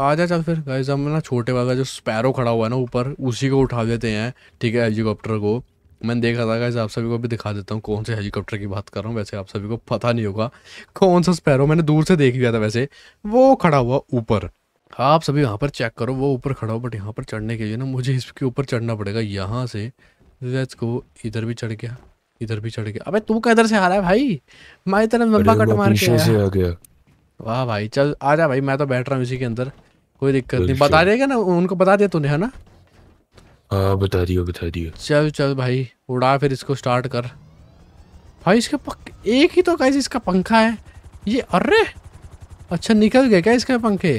आ जा चल फिर गाइस हम ना छोटे वाला जो स्पैरो खड़ा हुआ है ना ऊपर उसी को उठा देते हैं ठीक है हेलीकॉप्टर को मैंने देखा था आप सभी को भी दिखा देता हूँ कौन से हेलीकॉप्टर की बात कर रहा हूँ वैसे आप सभी को पता नहीं होगा कौन सा स्पैरो मैंने दूर से देख लिया था वैसे वो खड़ा हुआ ऊपर आप सभी यहाँ पर चेक करो वो ऊपर खड़ा हो बट यहाँ पर चढ़ने के लिए ना मुझे इसके ऊपर चढ़ना पड़ेगा यहाँ से लेट्स को इधर भी चढ़ गया इधर भी चढ़ गया अबे तू कैधर से आ रहा है भाई मैं इतना लंबा कट मार के आ गया वाह भाई चल आ जा भाई मैं तो बैठ रहा हूँ इसी के अंदर कोई दिक्कत नहीं बता देगा ना उनको बता दिया तूने है ना हाँ बता दियो बता दियो चल चल भाई उड़ा फिर इसको स्टार्ट कर भाई इसके पक... एक ही तो कैसे इसका पंखा है ये अरे अच्छा निकल गए क्या इसके पंखे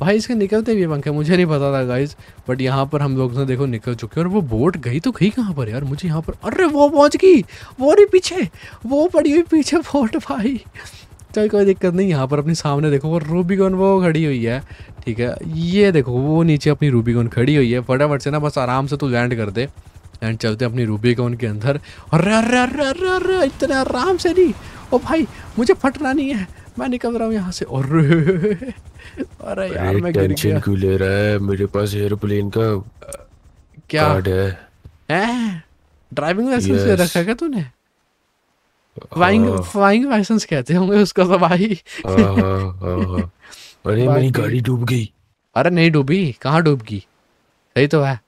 भाई इसके निकलते भी पंखे मुझे नहीं पता था गाइज बट यहाँ पर हम लोग ने देखो निकल चुके हैं और वो बोट गई तो गई कहाँ पर यार मुझे यहाँ पर अरे वो पहुँच गई वो रही पीछे वो पड़ी हुई पीछे बोट भाई चल कोई दिक्कत नहीं यहाँ पर अपने सामने देखो वो रूबी कौन वो खड़ी हुई है ठीक है ये देखो वो नीचे अपनी रूबीकॉन खड़ी हुई है फटाफट से ना बस आराम से तू लैंड कर दे एंड चलते अपनी रूबीकॉन के अंदर अरे अरे अरे अरे अरे इतने आराम से नहीं ओ भाई मुझे फटना नहीं है मैं निकल रहा हूँ यहाँ से और अरे यार मैं गिर क्यों ले रहा है मेरे पास एयरप्लेन का क्या कार्ड है हैं ड्राइविंग लाइसेंस ले रखा है तूने फ्लाइंग फ्लाइंग लाइसेंस कहते होंगे उसका तो भाई हाँ, हाँ, हाँ, अरे मेरी गाड़ी डूब गई अरे नहीं डूबी कहाँ डूब गई सही तो है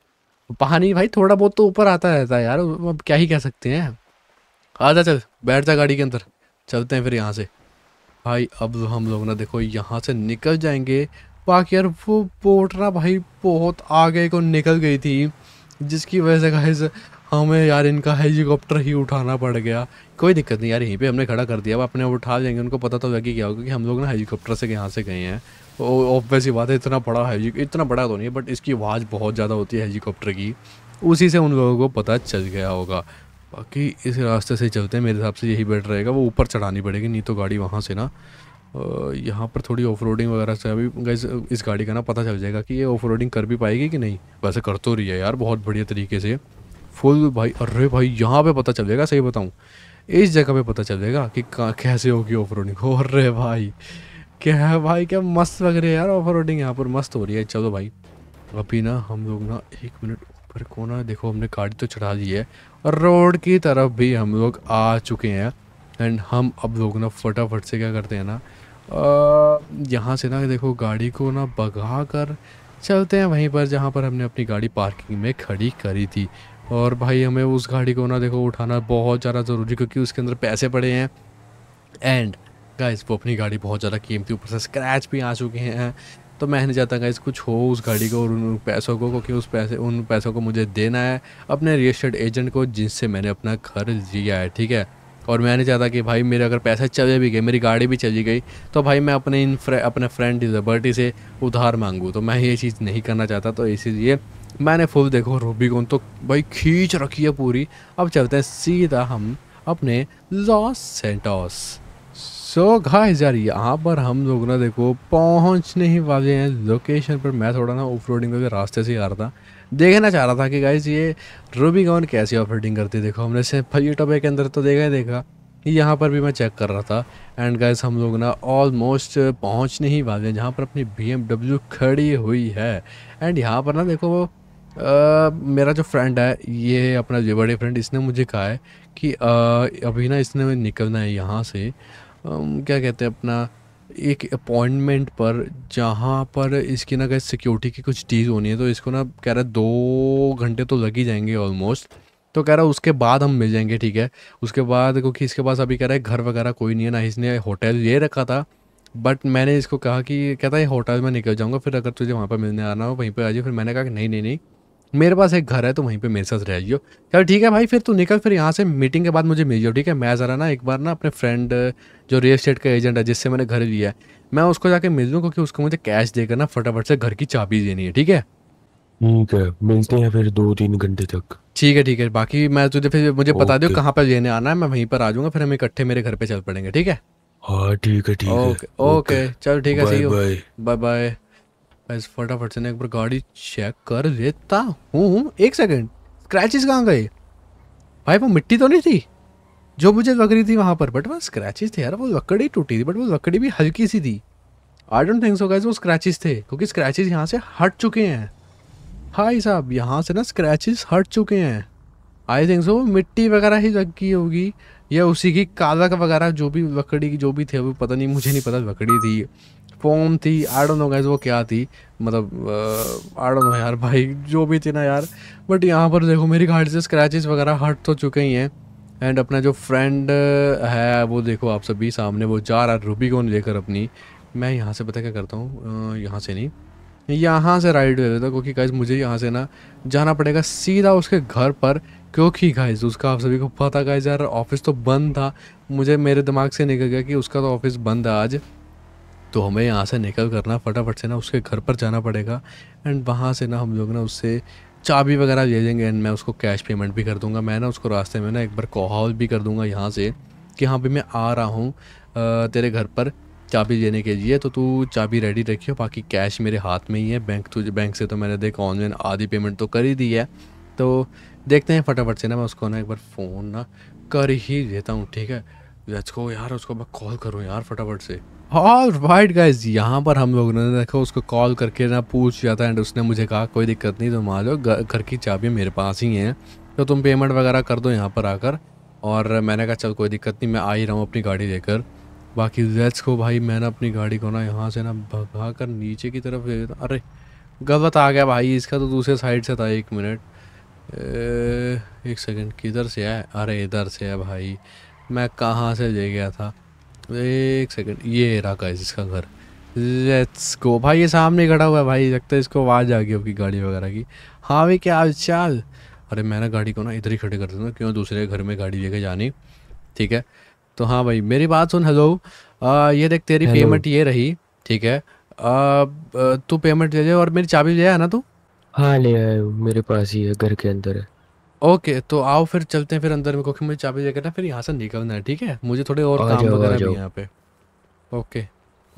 पानी भाई थोड़ा बहुत तो ऊपर आता रहता है यार अब क्या ही कह सकते हैं जा चल बैठ जा गाड़ी के अंदर चलते हैं फिर यहाँ से भाई अब हम लोग ना देखो यहाँ से निकल जाएंगे बाकी यार वो बोट ना भाई बहुत आगे को निकल गई थी जिसकी वजह से गाइस हमें यार इनका हेलीकॉप्टर ही उठाना पड़ गया कोई दिक्कत नहीं यार यहीं पे हमने खड़ा कर दिया अब अपने आप उठा जाएंगे उनको पता तो कि क्या होगा कि हम लोग ना हेलीकॉप्टर से यहाँ से गए हैं ऑब्वियस ही बात है इतना बड़ा है इतना बड़ा तो नहीं है बट इसकी आवाज़ बहुत ज़्यादा होती है हेलीकॉप्टर की उसी से उन लोगों को पता चल गया होगा बाकी इस रास्ते से चलते हैं मेरे हिसाब से यही बेटर रहेगा वो ऊपर चढ़ानी पड़ेगी नहीं तो गाड़ी वहाँ से ना यहाँ पर थोड़ी ऑफ वगैरह से अभी गैस इस गाड़ी का ना पता चल जाएगा कि ये ऑफ कर भी पाएगी कि नहीं वैसे कर तो रही है यार बहुत बढ़िया तरीके से फुल भाई अरे भाई यहाँ पे पता चलेगा सही बताऊँ इस जगह पे पता चल जाएगा कि कैसे होगी ऑफ रोडिंग हो रे भाई क्या है भाई क्या मस्त लग रही है यार ऑफ रोडिंग यहाँ पर मस्त हो रही है चलो तो भाई अभी ना हम लोग ना एक मिनट ऊपर को ना देखो हमने गाड़ी तो चढ़ा दी है और रोड की तरफ भी हम लोग आ चुके हैं एंड हम अब लोग ना फटाफट से क्या करते हैं ना यहाँ से ना देखो गाड़ी को ना भगा कर चलते हैं वहीं पर जहाँ पर हमने अपनी गाड़ी पार्किंग में खड़ी करी थी और भाई हमें उस गाड़ी को ना देखो उठाना बहुत ज़्यादा ज़रूरी क्योंकि उसके अंदर पैसे पड़े हैं एंड गाइस वो अपनी गाड़ी बहुत ज़्यादा कीमती ऊपर से स्क्रैच भी आ चुके हैं तो मैं नहीं चाहता गाइस कुछ हो उस गाड़ी को और उन पैसों को क्योंकि उस पैसे उन पैसों को मुझे देना है अपने रजिस्टर्ड एजेंट को जिनसे मैंने अपना घर लिया है ठीक है और मैं नहीं चाहता कि भाई मेरे अगर पैसे चले भी गए मेरी गाड़ी भी चली गई तो भाई मैं अपने इन फ्रे, अपने फ्रेंड डिजबर्टी से उधार मांगूँ तो मैं ये चीज़ नहीं करना चाहता तो इसीलिए मैंने फुल देखो रूबीकॉन तो भाई खींच रखी है पूरी अब चलते हैं सीधा हम अपने लॉस सेंटोस सो गाइस यार यहाँ पर हम लोग ना देखो पहुँचने ही वाले हैं लोकेशन पर मैं थोड़ा ना ऑफ रोडिंग करके रास्ते से ही आ रहा था देखना चाह रहा था कि गाइस ये रूबीकॉन कैसी ऑफ रोडिंग करती देखो हमने से फलीटोबे के अंदर तो देखा ही देखा यहाँ पर भी मैं चेक कर रहा था एंड गाइस हम लोग ना ऑलमोस्ट पहुँचने ही वाले हैं जहाँ पर अपनी बी खड़ी हुई है एंड यहाँ पर ना देखो वो मेरा जो फ्रेंड है ये अपना जो बड़े फ्रेंड इसने मुझे कहा है कि अभी ना इसने निकलना है यहाँ से क्या कहते हैं अपना एक अपॉइंटमेंट पर जहाँ पर इसकी ना कहीं सिक्योरिटी की कुछ चीज़ होनी है तो इसको ना कह रहा है दो घंटे तो लग ही जाएंगे ऑलमोस्ट तो कह रहा है उसके बाद हम मिल जाएंगे ठीक है उसके बाद क्योंकि इसके पास अभी कह रहा है घर वगैरह कोई नहीं है ना इसने होटल ये रखा था बट मैंने इसको कहा कि कहता है होटल में निकल जाऊँगा फिर अगर तुझे वहाँ पर मिलने आना हो वहीं पर आ जाए फिर मैंने कहा कि नहीं नहीं नहीं मेरे पास एक घर है तो वहीं पे मेरे साथ रह जाइयो चल ठीक है भाई फिर तू निकल फिर यहाँ से मीटिंग के बाद मुझे मिल जाओ ठीक है मैं ज़रा ना एक बार ना अपने फ्रेंड जो रियल स्टेट का एजेंट है जिससे मैंने घर लिया है मैं उसको जाके मिल लूँ क्योंकि उसको मुझे कैश देकर ना फटाफट से घर की चाबी देनी है ठीक है ठीक है मिलते हैं फिर दो तीन घंटे तक ठीक है ठीक है बाकी मैं तुझे फिर मुझे बता दो कहाँ पर लेने आना है मैं वहीं पर आ जाऊँगा फिर हम इकट्ठे मेरे घर पे चल पड़ेंगे ठीक है हाँ ठीक है ठीक है ओके ओके चल ठीक है बाय बाय बाय बस फटाफट से ना एक बार गाड़ी चेक कर देता हूँ एक सेकेंड स्क्रैचेस कहाँ गए भाई वो मिट्टी तो नहीं थी जो मुझे लग रही थी वहाँ पर बट वो स्क्रैचेस थे यार वो लकड़ी टूटी थी बट वो लकड़ी भी हल्की सी थी I don't think so guys वो स्क्रैचेस थे क्योंकि स्क्रैचेस यहाँ से हट चुके हैं हाई साहब यहाँ से ना स्क्रैचेस हट चुके हैं आई थिंक सो मिट्टी वगैरह ही लग गई होगी या उसी की कालक वगैरह जो भी लकड़ी की जो भी थे वो पता नहीं मुझे नहीं पता लकड़ी थी पोम थी आई डोंट नो गाइस वो क्या थी मतलब आई डोंट नो यार भाई जो भी थी ना यार बट यहाँ पर देखो मेरी गाड़ी से स्क्रैचेस वगैरह हट तो चुके ही हैं एंड अपना जो फ्रेंड uh, है वो देखो आप सभी सामने वो जा रहा रूबी को लेकर अपनी मैं यहाँ से पता क्या करता हूँ uh, यहाँ से नहीं यहाँ से राइड ले लेता क्योंकि गाइज मुझे यहाँ से ना जाना पड़ेगा सीधा उसके घर पर क्योंकि गाइज उसका आप सभी को पता गाइज यार ऑफिस तो बंद था मुझे मेरे दिमाग से निकल गया कि उसका तो ऑफिस बंद है आज तो हमें यहाँ से निकल करना फटाफट से ना उसके घर पर जाना पड़ेगा एंड वहाँ से ना हम लोग ना उससे चाबी वगैरह दे देंगे एंड मैं उसको कैश पेमेंट भी कर दूँगा मैं ना उसको रास्ते में ना एक बार कॉल भी कर दूँगा यहाँ से कि हाँ भाई मैं आ रहा हूँ तेरे घर पर चाबी देने के लिए तो तू चाबी रेडी रखियो बाकी कैश मेरे हाथ में ही है बैंक तुझे बैंक से तो मैंने देख ऑनलाइन आधी पेमेंट तो कर ही दी है तो देखते हैं फटाफट से ना मैं उसको ना एक बार फ़ोन ना कर ही देता हूँ ठीक है लेट्स को यार उसको मैं कॉल करूँ यार फटाफट से और वाइट गाइज यहाँ पर हम लोगों ने देखो उसको कॉल करके ना पूछ लिया था एंड उसने मुझे कहा कोई दिक्कत नहीं तुम आ जाओ घर की चाबी मेरे पास ही हैं तो तुम पेमेंट वगैरह कर दो यहाँ पर आकर और मैंने कहा चल कोई दिक्कत नहीं मैं आ ही रहा हूँ अपनी गाड़ी लेकर बाकी लेट्स को भाई मैंने अपनी गाड़ी को ना यहाँ से ना भगा कर नीचे की तरफ ले अरे गलत आ गया भाई इसका तो दूसरे साइड से था एक मिनट एक सेकंड किधर से है अरे इधर से है भाई मैं कहाँ से ले गया था एक सेकंड ये रहा गाइस इसका घर लेट्स गो भाई ये सामने खड़ा हुआ है भाई लगता है इसको आवाज़ आ गई आपकी गाड़ी वगैरह की हाँ भाई क्या चाल अरे मैं ना गाड़ी को ना इधर ही खड़े कर देता क्यों दूसरे घर में गाड़ी लेके जानी ठीक है तो हाँ भाई मेरी बात सुन हेलो ये देख तेरी पेमेंट ये रही ठीक है तू पेमेंट दे दे और मेरी चाबी ले आया ना तू हाँ ले आया मेरे पास ही है घर के अंदर है ओके तो आओ फिर चलते हैं फिर अंदर में क्योंकि मुझे चाबी लेकर ना फिर यहाँ से निकलना है ठीक है मुझे थोड़े और काम वगैरह भी यहाँ पे ओके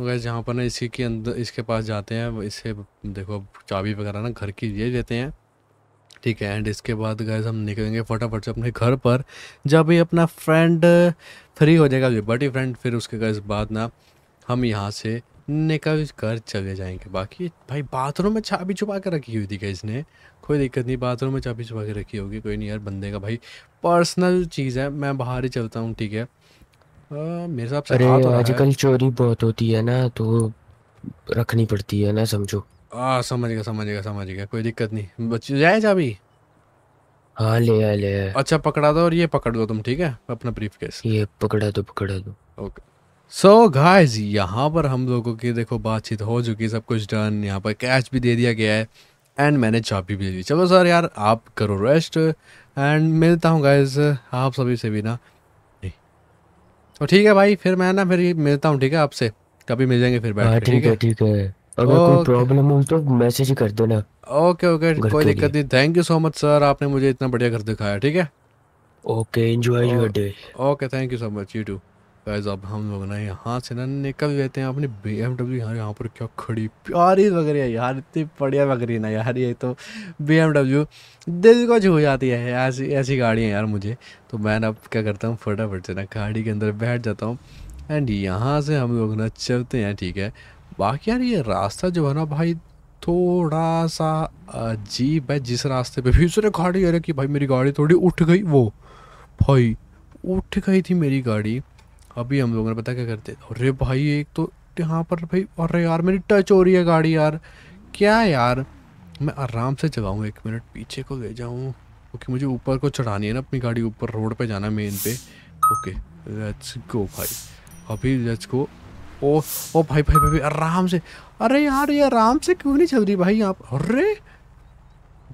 गैस तो यहाँ पर ना इसी के अंदर इसके पास जाते हैं इसे देखो चाबी वगैरह ना घर की ये देते हैं ठीक है एंड इसके बाद गैस हम निकलेंगे फटाफट से अपने घर पर जब ये अपना फ्रेंड फ्री हो जाएगा लिबर्टी फ्रेंड फिर उसके गैस बाद ना हम यहाँ से निकल घर चले जाएंगे बाकी भाई बाथरूम में चाबी छुपा के रखी हुई थी क्या इसने कोई दिक्कत नहीं बाथरूम में चाबी छुपा के रखी होगी कोई नहीं यार बंदे का भाई पर्सनल चीज़ है मैं बाहर ही चलता हूँ ठीक है मेरे साथ से अरे तो आजकल चोरी बहुत होती है ना तो रखनी पड़ती है ना समझो हाँ समझ गया समझ गया समझ गया कोई दिक्कत नहीं बच जाए चाबी हाँ ले आ ले आ। अच्छा पकड़ा दो और ये पकड़ दो तुम ठीक है अपना ब्रीफ केस ये पकड़ा दो पकड़ा दो ओके सो so गाइस यहाँ पर हम लोगों की देखो बातचीत हो चुकी है सब कुछ डन यहाँ पर कैच भी दे दिया गया है एंड मैंने चाबी भी दे दी चलो सर यार आप करो रेस्ट एंड मिलता हूँ गाइस आप सभी से भी ना तो ठीक है भाई फिर मैं ना फिर मिलता हूँ ठीक है आपसे कभी मिल जाएंगे फिर बैठ हाँ, ठीक है ठीक है अगर okay. कोई प्रॉब्लम हो तो मैसेज कर दो ना ओके ओके कोई दिक्कत नहीं thank you so much sir आपने मुझे इतना बढ़िया घर दिखाया ठीक है okay enjoy your day okay thank you so much you too guys अब हम लोग ना यहाँ से ना निकल गए हैं अपने बी एम डब्ल्यू यार यहाँ पर क्या खड़ी प्यारी लग रही है यार इतनी बढ़िया लग रही है ना यार ये तो बी एम डब्ल्यू दिल को छू जाती है ऐसी ऐसी गाड़ी है यार मुझे तो मैं अब क्या करता हूँ फटाफट से ना गाड़ी के अंदर बैठ जाता हूँ एंड यहाँ से हम लोग ना चलते हैं ठीक है बाकी यार ये रास्ता जो है ना भाई थोड़ा सा अजीब है जिस रास्ते पर फिर उसने गाड़ी अरे कि भाई मेरी गाड़ी थोड़ी उठ गई वो भाई उठ गई थी मेरी गाड़ी अभी हम लोगों ने पता क्या करते अरे भाई एक तो यहाँ पर भाई अरे यार मेरी टच हो रही है गाड़ी यार क्या यार मैं आराम से चलाऊँ एक मिनट पीछे को ले जाऊँ ओके मुझे ऊपर को चढ़ानी है ना अपनी गाड़ी ऊपर रोड पे जाना मेन पे ओके लेट्स गो भाई अभी लेट्स गो ओ ओ भाई भाई भाई, आराम से अरे यार ये आराम से क्यों नहीं चल रही भाई आप अरे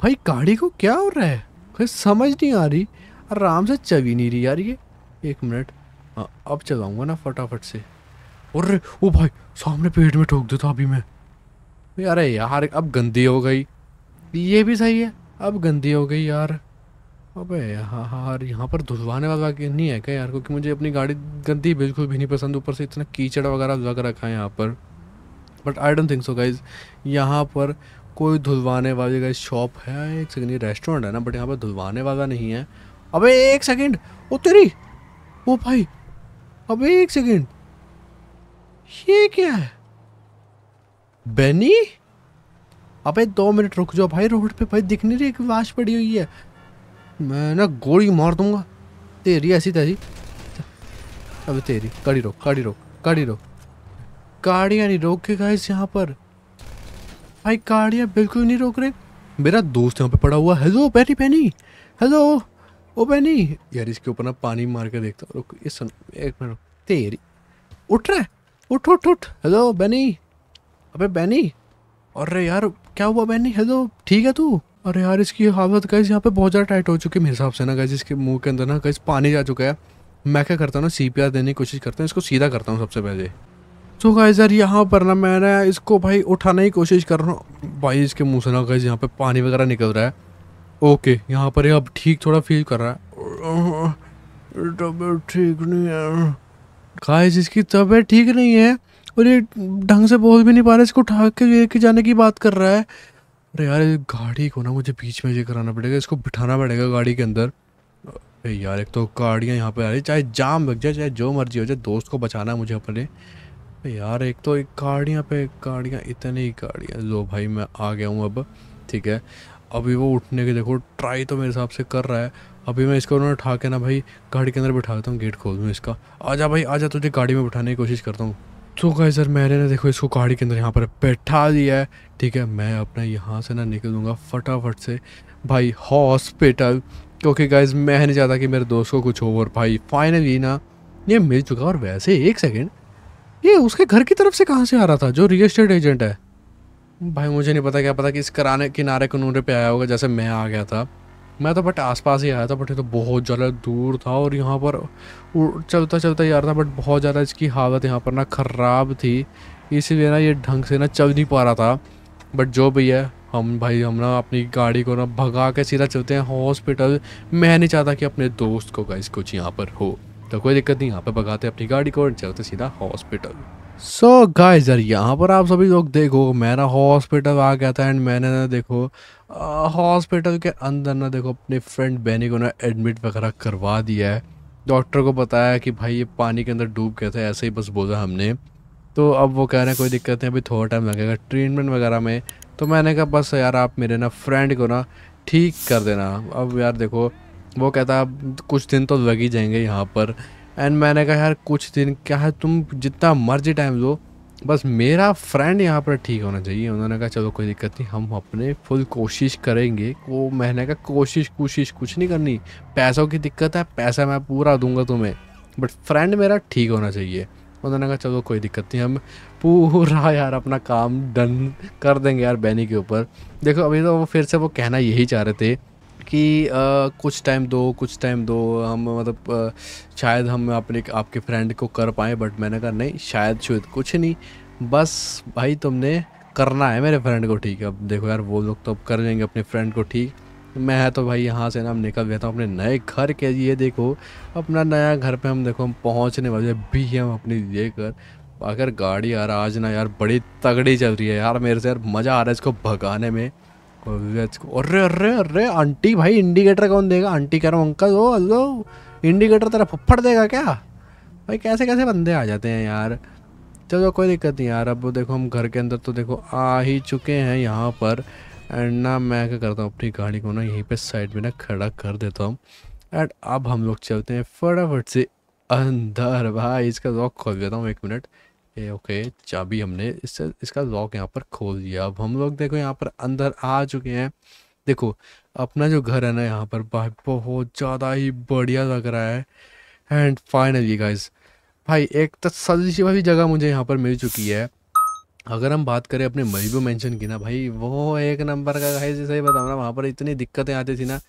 भाई गाड़ी को क्या हो रहा है भाई समझ नहीं आ रही आराम से चल ही नहीं रही यार ये एक मिनट हाँ, अब चलाऊँगा ना फटाफट से और ओ भाई सामने पेट में ठोक देता तो अभी मैं अरे यार अब गंदी हो गई ये भी सही है अब गंदी हो गई यार अबे यार हाँ, हाँ, यहाँ पर धुलवाने वाला नहीं है क्या यार क्योंकि मुझे अपनी गाड़ी गंदी बिल्कुल भी नहीं पसंद ऊपर से इतना कीचड़ वगैरह लग रखा है यहाँ पर but I don't think so guys यहाँ पर कोई धुलवाने वाली गाइज शॉप है एक सेकेंड रेस्टोरेंट है ना बट यहाँ पर धुलवाने वाला नहीं है अबे एक सेकेंड ओ तेरी ओ भाई अब एक सेकेंड ये क्या है बेनी अबे दो मिनट रुक जाओ भाई रोड पे भाई दिख नहीं रही कि लाश पड़ी हुई है मैं ना गोली मार दूंगा तेरी ऐसी तैसी अबे तेरी गाड़ी रोक गाड़ी रोक गाड़ी रोक गाड़ियाँ नहीं रोक के गाइस यहाँ पर भाई गाड़ियाँ बिल्कुल नहीं रोक रहे मेरा दोस्त यहाँ पे पड़ा हुआ हेलो पैनी पैनी हेलो ओ बहनी यार इसके ऊपर ना पानी मार के देखता हूँ रुक ये सुन एक मिनट तेरी उठ रहा है उठ उठ उठ हेलो बैनी अबे बैनी अरे यार क्या हुआ बैनी हेलो ठीक है तू अरे यार इसकी हालत कैसे यहाँ पे बहुत ज़्यादा टाइट हो चुकी है मेरे हिसाब से ना कैसे इसके मुंह के अंदर ना कैसे पानी जा चुका है मैं क्या करता हूँ ना सी देने की कोशिश करता हूँ इसको सीधा करता हूँ सबसे पहले तो गाइज यार यहाँ पर ना मैंने इसको भाई उठाने की कोशिश कर रहा हूँ भाई इसके मुँह से ना गैस यहाँ पे पानी वगैरह निकल रहा है ओके यहाँ पर अब ठीक थोड़ा फील कर रहा है तबीयत ठीक नहीं है गाइस इसकी तबीयत ठीक नहीं है और ये ढंग से बोल भी नहीं पा रहा इसको उठा के लेके जाने की बात कर रहा है अरे यार गाड़ी को ना मुझे बीच में ये कराना पड़ेगा इसको बिठाना पड़ेगा गाड़ी के अंदर अरे यार एक तो गाड़ियाँ यहाँ पर आ रही चाहे जाम लग जाए चाहे जो मर्जी हो जाए दोस्त को बचाना है मुझे अपने यार एक तो एक गाड़ियाँ पे गाड़ियाँ इतनी गाड़ियाँ लो भाई मैं आ गया हूँ अब ठीक है अभी वो उठने के देखो ट्राई तो मेरे हिसाब से कर रहा है अभी मैं इसको उन्होंने उठा के ना भाई गाड़ी के अंदर बैठा देता हूँ गेट खोल दूँ इसका आ जा भाई आ जा तुझे गाड़ी में बिठाने की कोशिश करता हूँ तो गाइस सर मैंने ना देखो इसको गाड़ी के अंदर यहाँ पर बैठा दिया है ठीक है मैं अपना यहाँ से ना निकल दूँगा फटाफट से भाई हॉस्पिटल क्योंकि गाइज मैं नहीं चाहता कि मेरे दोस्त को कुछ हो और भाई फाइनली ना ये मिल चुका और वैसे एक सेकेंड ये उसके घर की तरफ से कहाँ से आ रहा था जो रियल एस्टेट एजेंट है भाई मुझे नहीं पता क्या पता कि इस कराने किनारे कनूरे पे आया होगा जैसे मैं आ गया था मैं तो बट आसपास ही आया था बट ये तो बहुत ज़्यादा दूर था और यहाँ पर चलता चलता ही आ रहा था बट बहुत ज़्यादा इसकी हालत यहाँ पर ना ख़राब थी इसीलिए ना ये ढंग से ना चल नहीं पा रहा था बट जो भी है हम भाई हम ना अपनी गाड़ी को ना भगा के सीधा चलते हैं हॉस्पिटल मैं नहीं चाहता कि अपने दोस्त को गाइस कुछ यहाँ पर हो तो कोई दिक्कत नहीं यहाँ पर भगाते अपनी गाड़ी को और चलते सीधा हॉस्पिटल सो so गाइस यार यहाँ पर आप सभी लोग देखो मैं ना हॉस्पिटल आ गया था एंड मैंने ना देखो हॉस्पिटल के अंदर ना देखो अपने फ्रेंड बहनी को ना एडमिट वगैरह करवा दिया है डॉक्टर को बताया कि भाई ये पानी के अंदर डूब गया था ऐसे ही बस बोला हमने तो अब वो कह रहे हैं कोई दिक्कत नहीं अभी थोड़ा टाइम लगेगा ट्रीटमेंट वगैरह में तो मैंने कहा बस यार आप मेरे ना फ्रेंड को ना ठीक कर देना अब यार देखो वो कहता कुछ दिन तो लग ही जाएंगे यहाँ पर एंड मैंने कहा यार कुछ दिन क्या है तुम जितना मर्जी टाइम दो बस मेरा फ्रेंड यहाँ पर ठीक होना चाहिए उन्होंने कहा चलो कोई दिक्कत नहीं हम अपने फुल कोशिश करेंगे वो मैंने कहा कोशिश कोशिश कुछ नहीं करनी पैसों की दिक्कत है पैसा मैं पूरा दूंगा तुम्हें बट फ्रेंड मेरा ठीक होना चाहिए उन्होंने कहा चलो कोई दिक्कत नहीं हम पूरा यार अपना काम डन कर देंगे यार बैनी के ऊपर देखो अभी तो वो फिर से वो कहना यही चाह रहे थे कि आ, कुछ टाइम दो कुछ टाइम दो हम मतलब आ, शायद हम अपने आपके फ्रेंड को कर पाएँ बट मैंने कहा नहीं शायद शुद कुछ नहीं बस भाई तुमने करना है मेरे फ्रेंड को ठीक है अब देखो यार वो लोग तो अब कर लेंगे अपने फ्रेंड को ठीक मैं है तो भाई यहाँ से ना हम निकल गया था अपने नए घर के ये देखो अपना नया घर पे हम देखो हम पहुँचने वाले भी हम अपनी कर अगर गाड़ी यार आज ना यार बड़ी तगड़ी चल रही है यार मेरे से यार मज़ा आ रहा है इसको भगाने में अरे अरे अरे आंटी भाई इंडिकेटर कौन देगा आंटी कह रहा हूँ अंकल वो अल्लो इंडिकेटर तेरा फुफड़ देगा क्या भाई कैसे कैसे बंदे आ जाते हैं यार चलो कोई दिक्कत नहीं यार अब देखो हम घर के अंदर तो देखो आ ही चुके हैं यहाँ पर एंड ना मैं क्या करता हूँ अपनी गाड़ी को ना यहीं पे साइड में ना खड़ा कर देता हूँ एंड अब हम लोग चलते हैं फटाफट से अंदर भाई इसका लॉक खोल देता हूँ एक मिनट ए ओके चाबी हमने इससे इसका लॉक यहाँ पर खोल दिया अब हम लोग देखो यहाँ पर अंदर आ चुके हैं देखो अपना जो घर है ना यहाँ पर भाई बहुत ज़्यादा ही बढ़िया लग रहा है एंड फाइनली गाइज भाई एक तो सी वाली जगह मुझे यहाँ पर मिल चुकी है अगर हम बात करें अपने मरीबो मेंशन की ना भाई वो एक नंबर का गाइज सही बताऊँ ना वहाँ पर इतनी दिक्कतें आती थी ना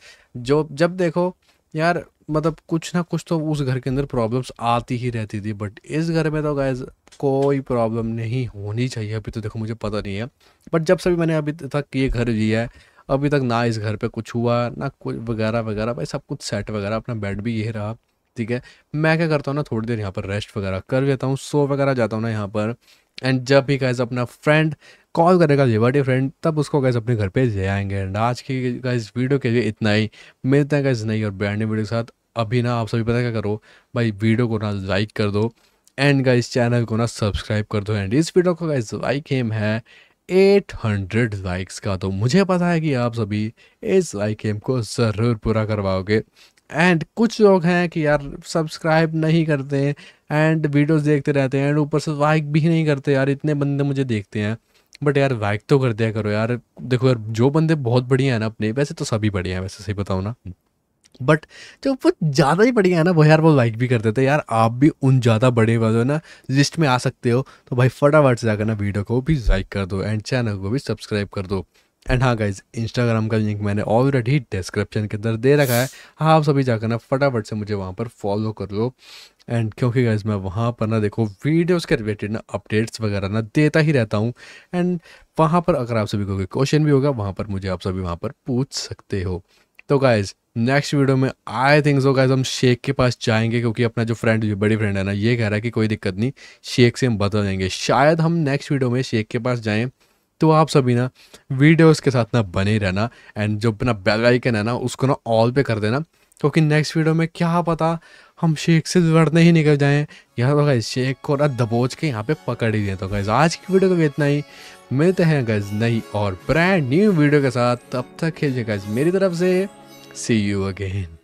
जो जब देखो यार मतलब कुछ ना कुछ तो उस घर के अंदर प्रॉब्लम्स आती ही रहती थी बट इस घर में तो गैज कोई प्रॉब्लम नहीं होनी चाहिए अभी तो देखो मुझे पता नहीं है बट जब से भी मैंने अभी तक ये घर लिया है अभी तक ना इस घर पे कुछ हुआ ना कुछ वगैरह वगैरह भाई सब कुछ सेट वगैरह अपना बेड भी ये रहा ठीक है मैं क्या करता हूँ ना थोड़ी देर यहाँ पर रेस्ट वगैरह कर लेता हूँ सो वगैरह जाता हूँ ना यहाँ पर एंड जब भी गैज अपना फ्रेंड कॉल करेगा ये बर्थडे फ्रेंड तब उसको गैस अपने घर पे ले आएंगे एंड आज की इस वीडियो के लिए इतना ही मिलते हैं गैस नई और ब्रांड वीडियो के साथ अभी ना आप सभी पता क्या करो भाई वीडियो को ना लाइक कर दो एंड गाइस चैनल को ना सब्सक्राइब कर दो एंड इस वीडियो को गाइस लाइक एम है 800 लाइक्स का तो मुझे पता है कि आप सभी इस लाइक एम को ज़रूर पूरा करवाओगे एंड कुछ लोग हैं कि यार सब्सक्राइब नहीं करते एंड वीडियोस देखते रहते हैं एंड ऊपर से लाइक भी नहीं करते यार इतने बंदे मुझे देखते हैं बट यार वैक तो कर दिया करो यार देखो यार जो बंदे बहुत बढ़िया है ना अपने वैसे तो सभी बढ़िया है वैसे सही बताओ ना बट जो वो ज़्यादा ही बढ़िया है ना वो यार वो लाइक भी कर देते हैं यार आप भी उन ज़्यादा बड़े वाले ना लिस्ट में आ सकते हो तो भाई फटाफट से जाकर ना वीडियो को भी लाइक कर दो एंड चैनल को भी सब्सक्राइब कर दो एंड हाँ गाइज इंस्टाग्राम का लिंक मैंने ऑलरेडी डिस्क्रिप्शन के अंदर दे रखा है हाँ आप सभी जाकर ना फटाफट से मुझे वहाँ पर फॉलो कर लो एंड क्योंकि गाइज मैं वहाँ पर ना देखो वीडियोज़ के रिलेटेड ना अपडेट्स वगैरह ना देता ही रहता हूँ एंड वहाँ पर अगर आप सभी को कोई क्वेश्चन भी होगा वहाँ पर मुझे आप सभी वहाँ पर पूछ सकते हो तो गाइज नेक्स्ट वीडियो में आई थिंक सो गाइज हम शेख के पास जाएंगे क्योंकि अपना जो फ्रेंड जो बड़ी फ्रेंड है ना ये कह रहा है कि कोई दिक्कत नहीं शेख से हम बता देंगे शायद हम नेक्स्ट वीडियो में शेख के पास जाएँ तो आप सभी ना वीडियोस के साथ ना बने रहना एंड जो अपना बेल आइकन है ना उसको ना ऑल पे कर देना क्योंकि नेक्स्ट वीडियो में क्या पता हम शेख से लड़ने ही निकल जाएं यहाँ तो गैस शेख को ना दबोच के यहाँ पे पकड़ ही दें तो गैस आज की वीडियो को इतना ही मिलते हैं गैस नई और ब्रांड न्यू वीडियो के साथ तब तक खेलिए गाइज मेरी तरफ से सी यू अगेन